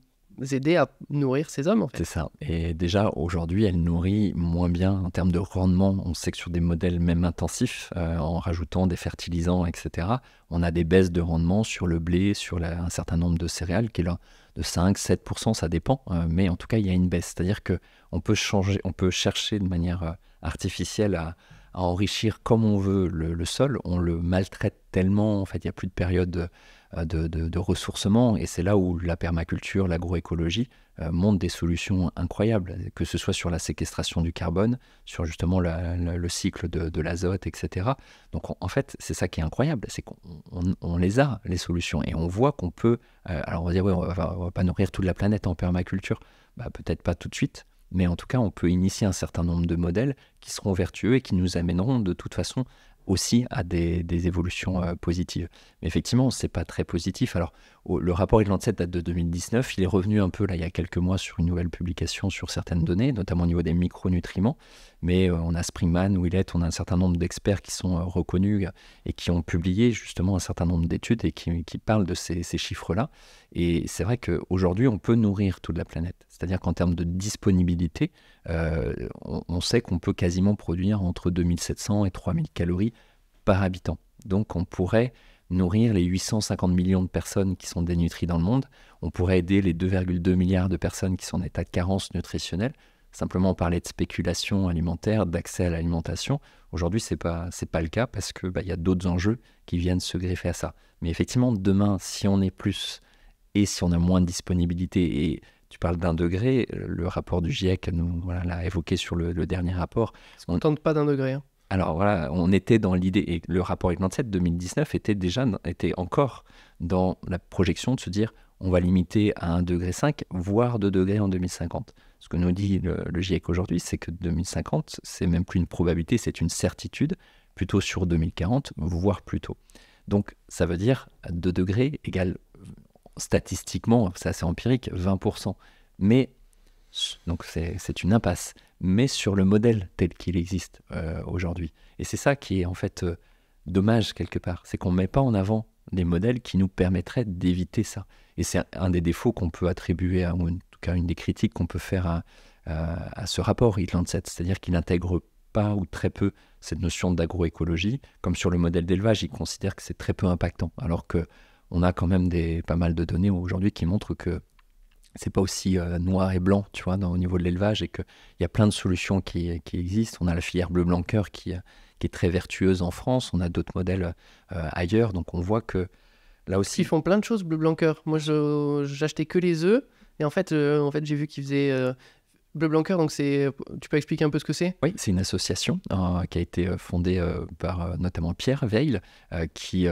aider à nourrir ces hommes. En fait. C'est ça. Et déjà, aujourd'hui, elle nourrit moins bien en termes de rendement. On sait que sur des modèles même intensifs, euh, en rajoutant des fertilisants, etc., on a des baisses de rendement sur le blé, sur un certain nombre de céréales, qui est là de 5-7%, ça dépend. Euh, mais en tout cas, il y a une baisse. C'est-à-dire qu'on peut, changer, on peut chercher de manière euh, artificielle à, enrichir comme on veut le, le, sol. On le maltraite tellement, en fait, il n'y a plus de période euh, de, ressourcement. Et c'est là où la permaculture, l'agroécologie euh, montrent des solutions incroyables, que ce soit sur la séquestration du carbone, sur justement le cycle de, l'azote, etc. Donc en fait, c'est ça qui est incroyable, c'est qu'on les a, les solutions, et on voit qu'on peut... Euh, alors on va dire, on va, va pas nourrir toute la planète en permaculture, bah, peut-être pas tout de suite, mais en tout cas, on peut initier un certain nombre de modèles qui seront vertueux et qui nous amèneront de toute façon aussi à des, évolutions euh, positives. Mais effectivement, c'est pas très positif. Alors, le rapport de 7 date de 2019. Il est revenu un peu là il y a quelques mois sur une nouvelle publication sur certaines données, notamment au niveau des micronutriments. Mais euh, on a Springman, Willett, on a un certain nombre d'experts qui sont euh, reconnus euh, et qui ont publié justement un certain nombre d'études et qui, parlent de ces, chiffres-là. Et c'est vrai qu'aujourd'hui, on peut nourrir toute la planète. C'est-à-dire qu'en termes de disponibilité, on sait qu'on peut quasiment produire entre 2700 et 3000 calories par habitant. Donc on pourrait nourrir les 850 millions de personnes qui sont dénutries dans le monde. On pourrait aider les 2,2 milliards de personnes qui sont en état de carence nutritionnelle. Simplement, on parlait de spéculation alimentaire, d'accès à l'alimentation. Aujourd'hui, ce n'est pas, pas le cas parce qu'il bah, y a d'autres enjeux qui viennent se greffer à ça. Mais effectivement, demain, si on est plus et si on a moins de disponibilité, et tu parles d'un degré, le rapport du GIEC nous, voilà, l'a évoqué sur le, dernier rapport. On ne tente pas d'un degré. Hein. Alors voilà, on était dans l'idée, et le rapport avec 27, 2019 était déjà était encore dans la projection de se dire on va limiter à 1,5 degré, voire 2 degrés en 2050. Ce que nous dit le, GIEC e aujourd'hui, c'est que 2050, c'est même plus une probabilité, c'est une certitude, plutôt sur 2040, voire plus tôt. Donc ça veut dire 2 degrés égale statistiquement, c'est assez empirique, 20%. Mais donc c'est une impasse mais sur le modèle tel qu'il existe euh, aujourd'hui. Et c'est ça qui est en fait euh, dommage quelque part, c'est qu'on ne met pas en avant des modèles qui nous permettraient d'éviter ça. Et c'est un des défauts qu'on peut attribuer, à, ou en tout cas une des critiques qu'on peut faire à, à, ce rapport Hitland c'est-à-dire qu'il n'intègre pas ou très peu cette notion d'agroécologie, comme sur le modèle d'élevage, il considère que c'est très peu impactant, alors que on a quand même des, pas mal de données aujourd'hui qui montrent que c'est pas aussi euh, noir et blanc, tu vois, dans, au niveau de l'élevage, et qu'il y a plein de solutions qui, existent. On a la filière bleu blanc cœur qui, euh, qui est très vertueuse en France. On a d'autres modèles euh, ailleurs, donc on voit que là aussi. Ils font plein de choses bleu blanc cœur. Moi, j'achetais que les œufs, et en fait, en fait, j'ai vu qu'ils faisaient Bleu Blanqueur, donc c'est, tu peux expliquer un peu ce que c'est Oui, c'est une association qui a été fondée par notamment Pierre Veil, qui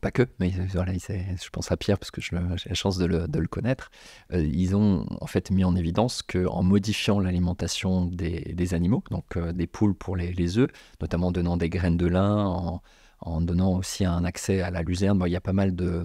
pas que, mais je pense à Pierre parce que j'ai la chance de le, connaître. Euh, ils ont en fait mis en évidence qu'en modifiant l'alimentation des, animaux, donc euh, des poules pour les, les, œufs, notamment en donnant des graines de lin, en, donnant aussi un accès à la luzerne, il y a pas mal de,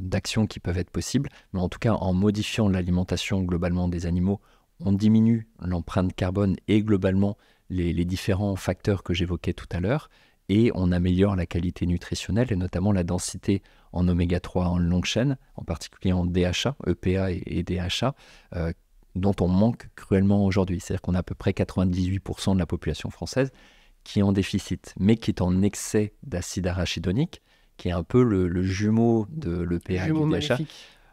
d'actions qui peuvent être possibles, mais en tout cas en modifiant l'alimentation globalement des animaux, on diminue l'empreinte carbone et globalement les différents facteurs que j'évoquais tout à l'heure et on améliore la qualité nutritionnelle et notamment la densité en oméga 3 en longue chaîne, en particulier en DHA, EPA et, DHA, euh, dont on manque cruellement aujourd'hui. C'est-à-dire qu'on a à peu près 98% de la population française qui est en déficit, mais qui est en excès d'acide arachidonique, qui est un peu le, jumeau de l'EPA et du DHA.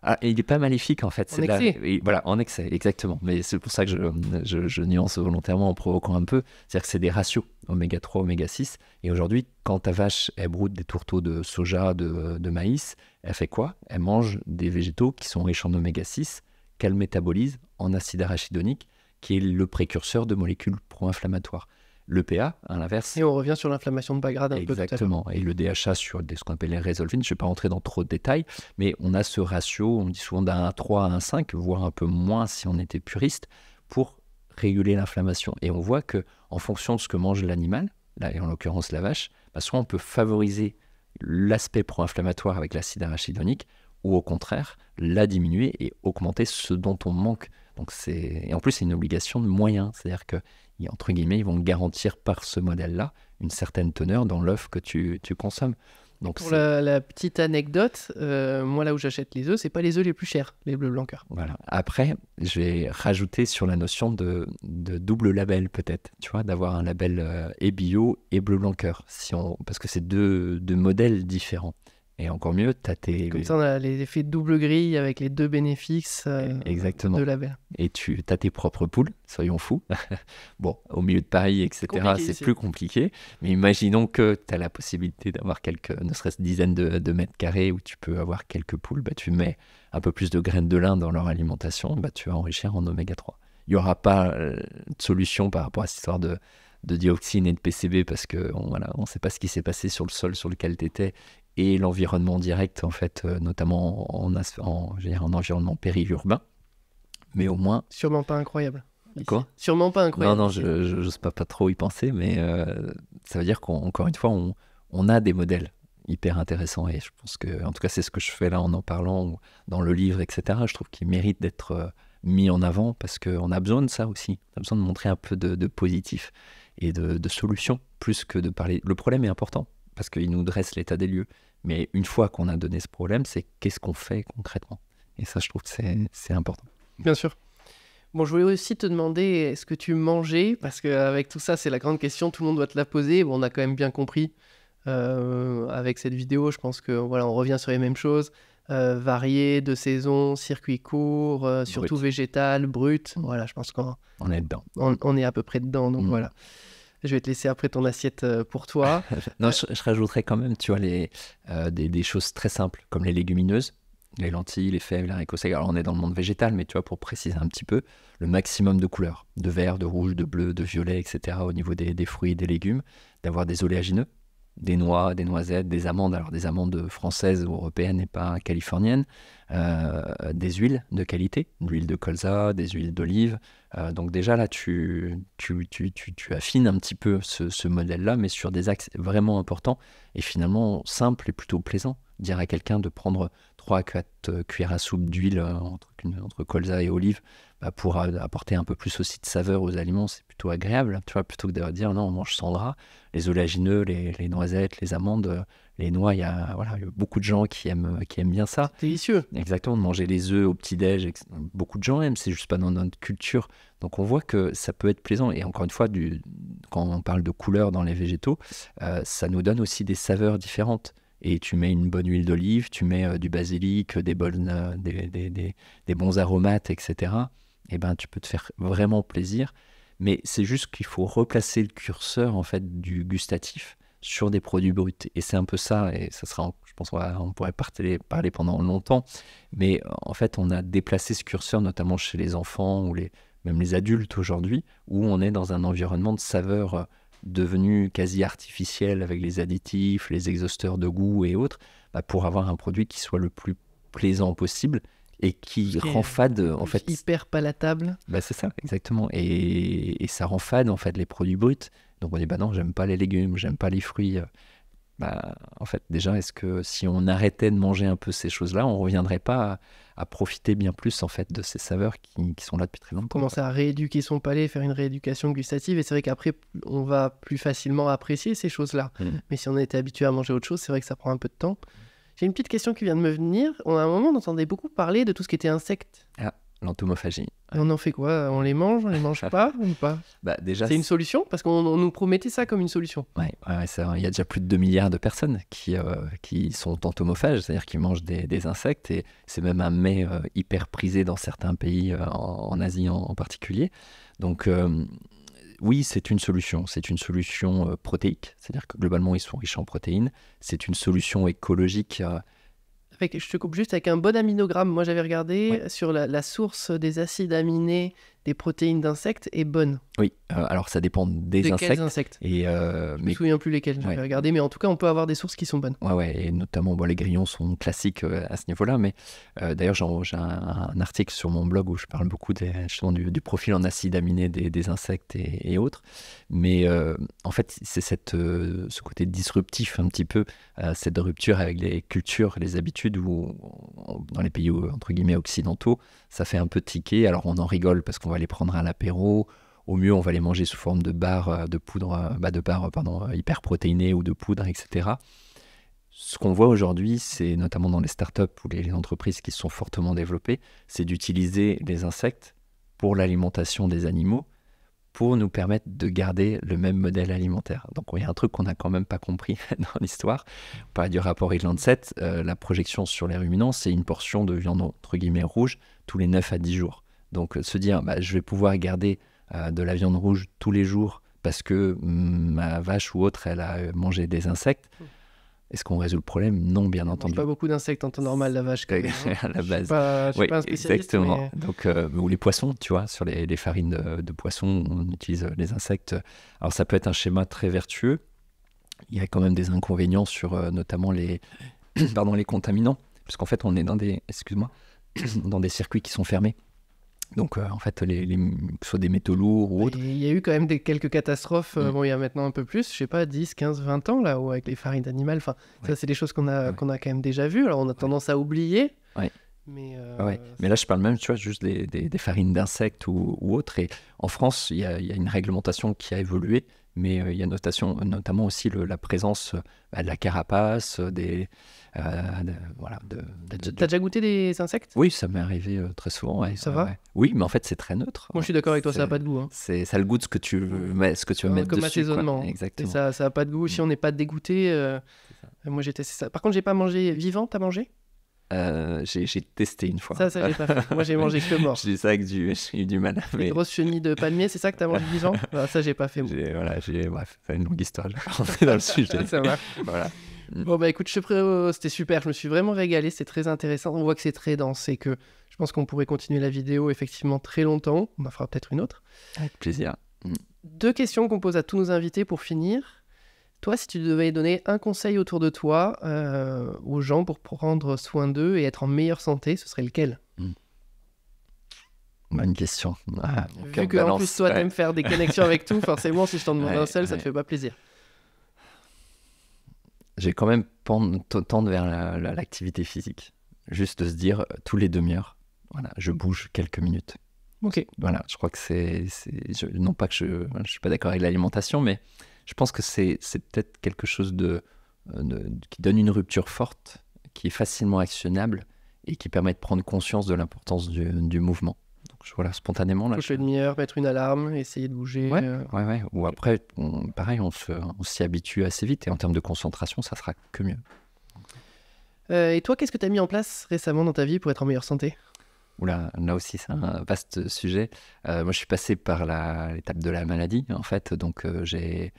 Ah, il n'est pas maléfique en fait. C'est en voilà, en excès, exactement. Mais c'est pour ça que je, nuance volontairement en provoquant un peu. C'est-à-dire que c'est des ratios, oméga 3, oméga 6. Et aujourd'hui, quand ta vache, elle broute des tourteaux de soja, de, de maïs, elle fait quoi Elle mange des végétaux qui sont riches en oméga 6, qu'elle métabolise en acide arachidonique, qui est le précurseur de molécules pro-inflammatoires. PA, à l'inverse. Et on revient sur l'inflammation de bas Exactement. Et le DHA sur ce qu'on appelle les résolvines, je ne vais pas rentrer dans trop de détails, mais on a ce ratio, on dit souvent d'un 3 à un 5, voire un peu moins si on était puriste, pour réguler l'inflammation. Et on voit que en fonction de ce que mange l'animal, là, et en l'occurrence la vache, bah, soit on peut favoriser l'aspect pro-inflammatoire avec l'acide arachidonique, ou au contraire, la diminuer et augmenter ce dont on manque. Donc c'est et en plus c'est une obligation de moyens, c'est-à-dire que entre guillemets, ils vont garantir par ce modèle-là une certaine teneur dans l'œuf que tu, consommes. Donc pour la, petite anecdote, euh, moi là où j'achète les œufs, c'est pas les œufs les plus chers, les bleus blanc cœur. Voilà. Après, vais rajouter sur la notion de, double label peut-être, tu vois, d'avoir un label euh, et bio et bleu blanc cœur, si parce que c'est deux modèles différents. Et encore mieux, tu as tes. Comme ça, on a les effets double grille avec les deux bénéfices de euh, Exactement. de Et tu as tes propres poules, soyons fous. (laughs) bon, au milieu de Paris, etc., c'est plus compliqué. Mais imaginons que tu as la possibilité d'avoir quelques, ne serait-ce dizaines de, mètres carrés où tu peux avoir quelques poules. Bah, tu mets un peu plus de graines de lin dans leur alimentation, bah, tu vas enrichir en oméga 3. Il n'y aura pas euh, de solution par rapport à cette histoire de, de dioxine et de PCB parce que ne sait pas ce qui s'est passé sur le sol sur lequel tu étais et l'environnement direct, en fait, euh, notamment en, en, environnement périurbain. Mais au moins. Sûrement pas incroyable. Quoi Sûrement pas incroyable. Non, non, je n'ose pas, pas trop y penser, mais euh, ça veut dire qu'encore une fois, on, a des modèles hyper intéressants et je pense que, en tout cas, c'est ce que je fais là en en parlant dans le livre, etc. Je trouve qu'il mérite d'être euh, mis en avant parce qu'on a besoin de ça aussi. On a besoin de montrer un peu de, positif et de, de solutions plus que de parler. Le problème est important, parce qu'il nous dresse l'état des lieux. Mais une fois qu'on a donné ce problème, c'est qu'est-ce qu'on fait concrètement Et ça, je trouve que c'est important. Bien sûr. Bon, je voulais aussi te demander, est-ce que tu mangeais Parce qu'avec tout ça, c'est la grande question, tout le monde doit te la poser. Bon, on a quand même bien compris euh, avec cette vidéo, je pense que voilà, on revient sur les mêmes choses. Euh, de saison, circuit court, euh, surtout végétal, brut. Voilà, je pense qu'on est dedans. On, est à peu près dedans, donc mm. voilà. Je vais te laisser après ton assiette euh, pour toi. (laughs) non, je, rajouterais quand même, tu vois, euh, des, choses très simples comme les légumineuses, les lentilles, les fèves, les haricots Alors, on est dans le monde végétal, mais tu vois, pour préciser un petit peu, le maximum de couleurs, de vert, de rouge, de bleu, de violet, etc., au niveau des, des fruits, des légumes, d'avoir des oléagineux des noix, des noisettes, des amandes, alors des amandes françaises ou européennes et pas californiennes, euh, des huiles de qualité, l'huile de colza, des huiles d'olive. Euh, donc déjà là, tu, tu, tu, tu, affines un petit peu ce, ce modèle-là, mais sur des axes vraiment importants et finalement simples et plutôt plaisants. Dire à quelqu'un de prendre 3 à 4 cuillères à soupe d'huile euh, entre, entre, colza et olive bah, pour apporter un peu plus aussi de saveur aux aliments, c'est plutôt agréable. Hein. Tu vois, plutôt que de dire non, on mange sans gras, les oléagineux, les, noisettes, les amandes, euh, les noix, il y a voilà, beaucoup de gens qui aiment, euh, qui aiment bien ça. C'est délicieux. Exactement, de manger les œufs au petit-déj, beaucoup de gens aiment, c'est juste pas dans notre culture. Donc on voit que ça peut être plaisant. Et encore une fois, du, quand on parle de couleur dans les végétaux, ça nous donne aussi des saveurs différentes et tu mets une bonne huile d'olive, tu mets euh, du basilic, des, bonnes, euh, des, bons aromates, etc., et eh ben, tu peux te faire vraiment plaisir. Mais c'est juste qu'il faut replacer le curseur en fait du gustatif sur des produits bruts. Et c'est un peu ça, et ça sera, je pense on pourrait parler, pendant longtemps, mais en fait, on a déplacé ce curseur, notamment chez les enfants ou les, même les adultes aujourd'hui, où on est dans un environnement de saveurs euh, devenu quasi artificiel avec les additifs, les exhausteurs de goût et autres, bah, pour avoir un produit qui soit le plus plaisant possible et qui rend fade en fait hyper palatable. Bah c'est ça exactement et, ça rend fade en fait les produits bruts. Donc on dit bah non j'aime pas les légumes, j'aime pas les fruits. Bah, en fait déjà est-ce que si on arrêtait de manger un peu ces choses là, on reviendrait pas à à profiter bien plus en fait de ces saveurs qui, sont là depuis très longtemps. Commencer à rééduquer son palais, faire une rééducation gustative, et c'est vrai qu'après on va plus facilement apprécier ces choses-là. Mm. Mais si on était habitué à manger autre chose, c'est vrai que ça prend un peu de temps. J'ai une petite question qui vient de me venir. On a un moment, on entendait beaucoup parler de tout ce qui était insectes. Ah. L'entomophagie. on en fait quoi On les mange On les mange (laughs) pas ou pas bah, déjà, C'est une solution Parce qu'on nous promettait ça comme une solution. Oui, ouais, il y a déjà plus de 2 milliards de personnes qui, euh, qui sont entomophages, c'est-à-dire qui mangent des, insectes. Et c'est même un mets euh, hyper prisé dans certains pays, euh, en, Asie en particulier. Donc oui, c'est une solution. C'est une solution protéique, c'est-à-dire que globalement, ils sont riches en protéines. C'est une solution écologique je te coupe juste avec un bon aminogramme. Moi, j'avais regardé sur la, source des acides aminés des protéines d'insectes est bonne. Oui, euh, alors ça dépend des insectes. insectes. Et euh, je me souviens plus lesquels, j'avais regardé, mais en tout cas, on peut avoir des sources qui sont bonnes. Ouais, et notamment, les grillons sont classiques euh, à ce niveau-là, mais euh, d'ailleurs, j'ai un, article sur mon blog où je parle beaucoup des, justement du, du, profil en acides aminés des, insectes et, autres. Mais en fait, c'est cette, ce côté disruptif un petit peu, cette rupture avec les cultures, les habitudes, où dans les pays, entre guillemets, occidentaux, ça fait un peu tiquer. Alors, on en rigole parce qu'on on va les prendre à l'apéro. Au mieux, on va les manger sous forme de barres euh, de poudre, euh, bah, de barres pardon, euh, hyper protéinées ou de poudre, etc. Ce qu'on voit aujourd'hui, c'est notamment dans les startups ou les entreprises qui sont fortement développées, c'est d'utiliser les insectes pour l'alimentation des animaux pour nous permettre de garder le même modèle alimentaire. Donc il y a un truc qu'on n'a quand même pas compris (laughs) dans l'histoire. On parlait du rapport Island 7, la projection sur les ruminants, c'est une portion de viande entre guillemets rouge tous les 9 à 10 jours. Donc euh, se dire, bah, je vais pouvoir garder euh, de la viande rouge tous les jours parce que mm, ma vache ou autre, elle a euh, mangé des insectes. Hmm. Est-ce qu'on résout le problème Non, bien entendu. Pas beaucoup d'insectes en temps normal, la vache. Même, hein. (laughs) à la base. Je suis pas spécialiste, exactement. Donc, ou les poissons, tu vois, sur les, farines de, de poissons, on utilise les insectes. Alors, ça peut être un schéma très vertueux. Il y a quand même des inconvénients sur notamment les, (coughs) pardon, les contaminants, parce qu'en fait, on est dans des, excuse-moi, (coughs) dans des circuits qui sont fermés. Donc, euh, en fait, les, les, soit des métaux lourds ou bah, autres. Il y a eu quand même des, quelques catastrophes, euh, mm. bon, il y a maintenant un peu plus, je sais pas, 10, 15, 20 ans, là, avec les farines d'animal. Enfin, ça, c'est des choses qu'on a, qu'on a quand même déjà vues. Alors, on a tendance à oublier. Mais, euh, mais là, je parle même, tu vois, juste des, des, farines d'insectes ou, ou autres. Et en France, il y, a, il y, a une réglementation qui a évolué, mais il y a notamment aussi la présence bah, de la carapace, des euh, voilà, de, T'as déjà goûté des insectes Oui, ça m'est arrivé euh, très souvent. ça va Oui, mais en fait, c'est très neutre. Moi, je suis d'accord avec toi, ça n'a pas de goût. Hein. C'est, ça le goût ce que tu veux, ce que tu mettre dessus. Comme assaisonnement. Exactement. Et ça, ça n'a pas de goût. Si mm. on n'est pas dégoûté, euh, moi, j'ai testé ça. Par contre, j'ai pas mangé vivant. T'as mangé j'ai, testé une fois. Ça, ça, j'ai pas fait. Moi, j'ai mangé que mort. (laughs) j'ai ça (laughs) eu du mal. Mais... Les grosses chenilles de palmier, c'est ça que t'as mangé vivant (laughs) ah, Ça, j'ai pas fait. voilà, j'ai, bref, une longue histoire. Je vais dans le sujet. ça va. Voilà. Bon, bah écoute, je... Euh, c'était super. Je me suis vraiment régalé. C'est très intéressant. On voit que c'est très dense et que je pense qu'on pourrait continuer la vidéo effectivement très longtemps. On en fera peut-être une autre. Avec plaisir. Mm. Deux questions qu'on pose à tous nos invités pour finir. Toi, si tu devais donner un conseil autour de toi euh, aux gens pour prendre soin d'eux et être en meilleure santé, ce serait lequel mm. Bonne question. Ah, ah, vu que plus, toi, t'aimes faire des connexions avec tout, forcément, si je t'en demande (laughs) un seul, ça te fait pas plaisir j'ai quand même tendre vers l'activité physique. Juste de se dire, euh, tous les demi-heures, voilà, je bouge quelques minutes. Ok. Voilà, je crois que c'est. Non pas que je ne suis pas d'accord avec l'alimentation, mais je pense que c'est peut-être quelque chose euh, de, qui donne une rupture forte, qui est facilement actionnable et qui permet de prendre conscience de l'importance du mouvement voilà, spontanément. Là, demi-heure, mettre une alarme, essayer de bouger. Ouais, euh. Ou après, on, pareil, on, s'y habitue assez vite et en termes de concentration, ça sera que mieux. Euh, et toi, qu'est-ce que tu as mis en place récemment dans ta vie pour être en meilleure santé Oula, là aussi, c'est un vaste sujet. Euh, moi, je suis passé par l'étape de la maladie, en fait. Donc, j'ai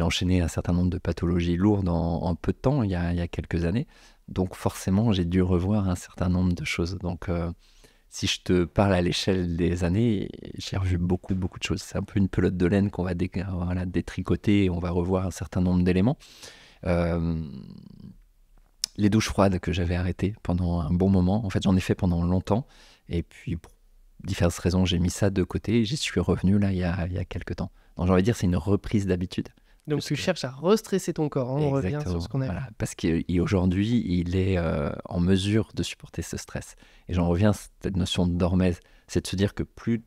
enchaîné un certain nombre de pathologies lourdes en, peu de temps, il y, a, quelques années. Donc forcément, j'ai dû revoir un certain nombre de choses. Donc si je te parle à l'échelle des années, j'ai revu beaucoup, beaucoup de choses. C'est un peu une pelote de laine qu'on va détricoter et on va revoir un certain nombre d'éléments. Euh, les douches froides que j'avais arrêtées pendant un bon moment. En fait, j'en ai fait pendant longtemps. Et puis, pour diverses raisons, j'ai mis ça de côté. Et J'y suis revenu là, il y a, il y a quelques temps. Donc, j'ai envie de dire, c'est une reprise d'habitude. Donc tu cherches à restresser ton corps. Hein, on revient sur ce qu'on a Parce qu'aujourd'hui, il est euh, en mesure de supporter ce stress. Et j'en reviens à cette notion de dormez, C'est de se dire que plus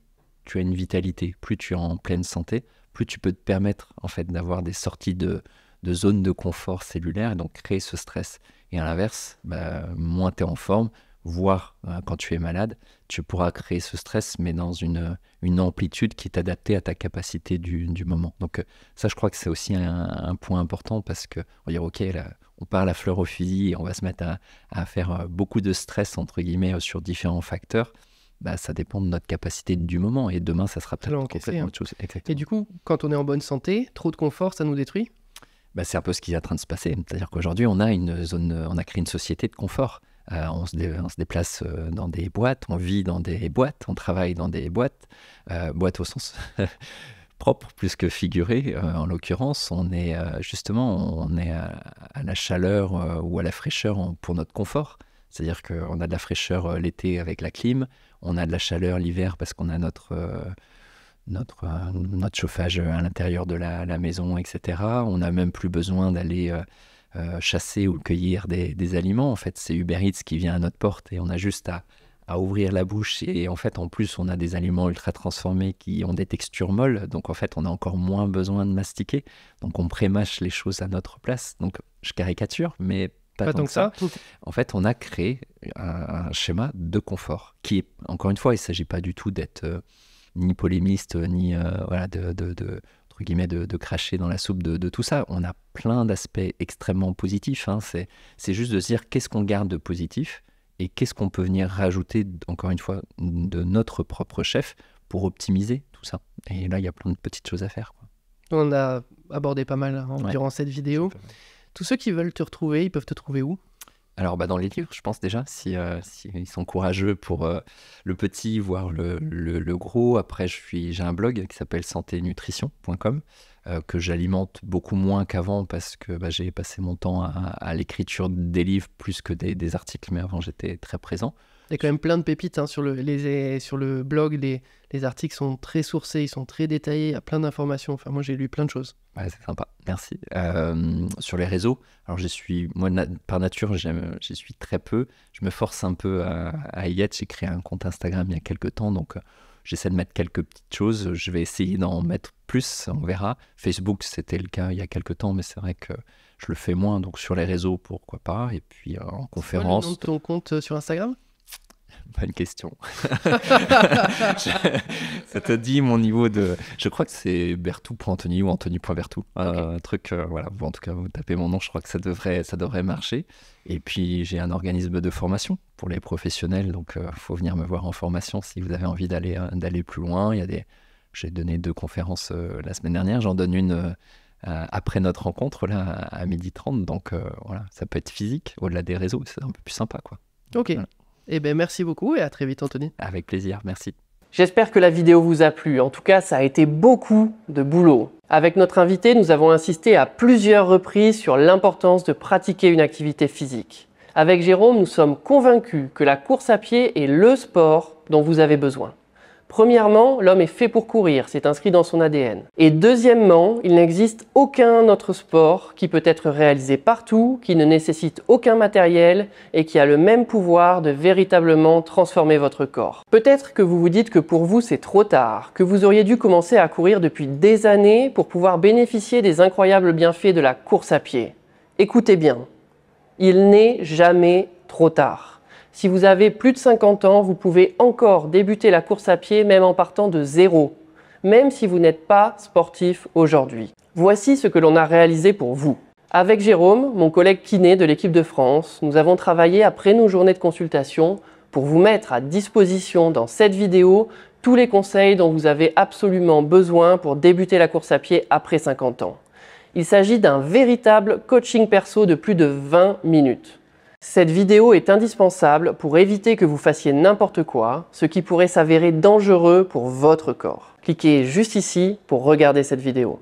tu as une vitalité, plus tu es en pleine santé, plus tu peux te permettre en fait d'avoir des sorties de, zones de confort cellulaire et donc créer ce stress. Et à l'inverse, bah, moins tu es en forme, Voir hein, quand tu es malade, tu pourras créer ce stress, mais dans une, une amplitude qui est adaptée à ta capacité du, du moment. Donc euh, ça, je crois que c'est aussi un, point important parce que on va dire, ok, là, on part la fleur au fusil et on va se mettre à, à faire euh, beaucoup de stress, entre guillemets, euh, sur différents facteurs. Bah, ça dépend de notre capacité du moment et demain ça sera peut-être complètement hein. chose. Et du coup, quand on est en bonne santé, trop de confort, ça nous détruit bah, c'est un peu ce qui est en train de se passer. C'est-à-dire qu'aujourd'hui, on a une zone, on a créé une société de confort. Euh, on, se déplace euh, dans des boîtes, on vit dans des boîtes, on travaille dans des boîtes, euh, boîtes au sens (laughs) propre plus que figuré. en l'occurrence, on est justement on est à, la chaleur ou à la fraîcheur pour notre confort. C'est-à-dire qu'on a de la fraîcheur l'été avec la clim, on a de la chaleur l'hiver parce qu'on a notre notre, notre chauffage à l'intérieur de la, maison, etc. On n'a même plus besoin d'aller euh, chasser ou cueillir des, aliments. En fait, c'est Uber Eats qui vient à notre porte et on a juste à, ouvrir la bouche. Et en fait, en plus, on a des aliments ultra transformés qui ont des textures molles. Donc, en fait, on a encore moins besoin de mastiquer. Donc, on prémâche les choses à notre place. Donc, je caricature, mais pas, tant que ça. En fait, on a créé un, schéma de confort qui encore une fois, il ne s'agit pas du tout d'être euh, ni polémiste, ni euh, voilà, de, de, cracher dans la soupe de, tout ça. On a plein d'aspects extrêmement positifs. Hein. C'est juste de se dire qu'est-ce qu'on garde de positif et qu'est-ce qu'on peut venir rajouter, encore une fois, de notre propre chef pour optimiser tout ça. Et là, il y a plein de petites choses à faire. On a abordé pas mal hein, durant cette vidéo. Tous ceux qui veulent te retrouver, ils peuvent te trouver où alors, bah, dans les livres, je pense déjà, si, euh, ils sont courageux pour euh, le petit, voire le, gros. Après, j'ai un blog qui s'appelle santénutrition.com euh, que j'alimente beaucoup moins qu'avant parce que bah, j'ai passé mon temps à, l'écriture des livres plus que des articles, mais avant j'étais très présent. Il y a quand même plein de pépites hein, sur, le, les, sur le blog. Les, articles sont très sourcés, ils sont très détaillés, il y a plein d'informations. Enfin, moi, j'ai lu plein de choses. c'est sympa, merci. Euh, sur les réseaux, alors je suis, moi, par nature, j'y suis très peu. Je me force un peu à, y être. J'ai créé un compte Instagram il y a quelques temps, donc euh, j'essaie de mettre quelques petites choses. Je vais essayer d'en mettre plus, on verra. Facebook, c'était le cas il y a quelques temps, mais c'est vrai que je le fais moins. Donc sur les réseaux, pourquoi pas. Et puis euh, en conférence. Tu le nom de ton compte sur Instagram Bonne question. (laughs) ça te dit mon niveau de. Je crois que c'est Bertou.Anthony ou Anthony.Bertou. Euh, un truc, euh, voilà. en tout cas, vous tapez mon nom, je crois que ça devrait, ça devrait marcher. Et puis, j'ai un organisme de formation pour les professionnels. Donc, il euh, faut venir me voir en formation si vous avez envie d'aller, d'aller plus loin. Il y a des... J'ai donné deux conférences la semaine dernière. J'en donne une après notre rencontre, là, à 12h30. Donc, voilà, ça peut être physique, au-delà des réseaux. C'est un peu plus sympa, quoi. Ok. Eh bien, merci beaucoup et à très vite, Anthony. Avec plaisir, merci. J'espère que la vidéo vous a plu. En tout cas, ça a été beaucoup de boulot. Avec notre invité, nous avons insisté à plusieurs reprises sur l'importance de pratiquer une activité physique. Avec Jérôme, nous sommes convaincus que la course à pied est le sport dont vous avez besoin. Premièrement, l'homme est fait pour courir, c'est inscrit dans son ADN. Et deuxièmement, il n'existe aucun autre sport qui peut être réalisé partout, qui ne nécessite aucun matériel et qui a le même pouvoir de véritablement transformer votre corps. Peut-être que vous vous dites que pour vous c'est trop tard, que vous auriez dû commencer à courir depuis des années pour pouvoir bénéficier des incroyables bienfaits de la course à pied. Écoutez bien, il n'est jamais trop tard. Si vous avez plus de 50 ans, vous pouvez encore débuter la course à pied même en partant de zéro, même si vous n'êtes pas sportif aujourd'hui. Voici ce que l'on a réalisé pour vous. Avec Jérôme, mon collègue kiné de l'équipe de France, nous avons travaillé après nos journées de consultation pour vous mettre à disposition dans cette vidéo tous les conseils dont vous avez absolument besoin pour débuter la course à pied après 50 ans. Il s'agit d'un véritable coaching perso de plus de 20 minutes. Cette vidéo est indispensable pour éviter que vous fassiez n'importe quoi, ce qui pourrait s'avérer dangereux pour votre corps. Cliquez juste ici pour regarder cette vidéo.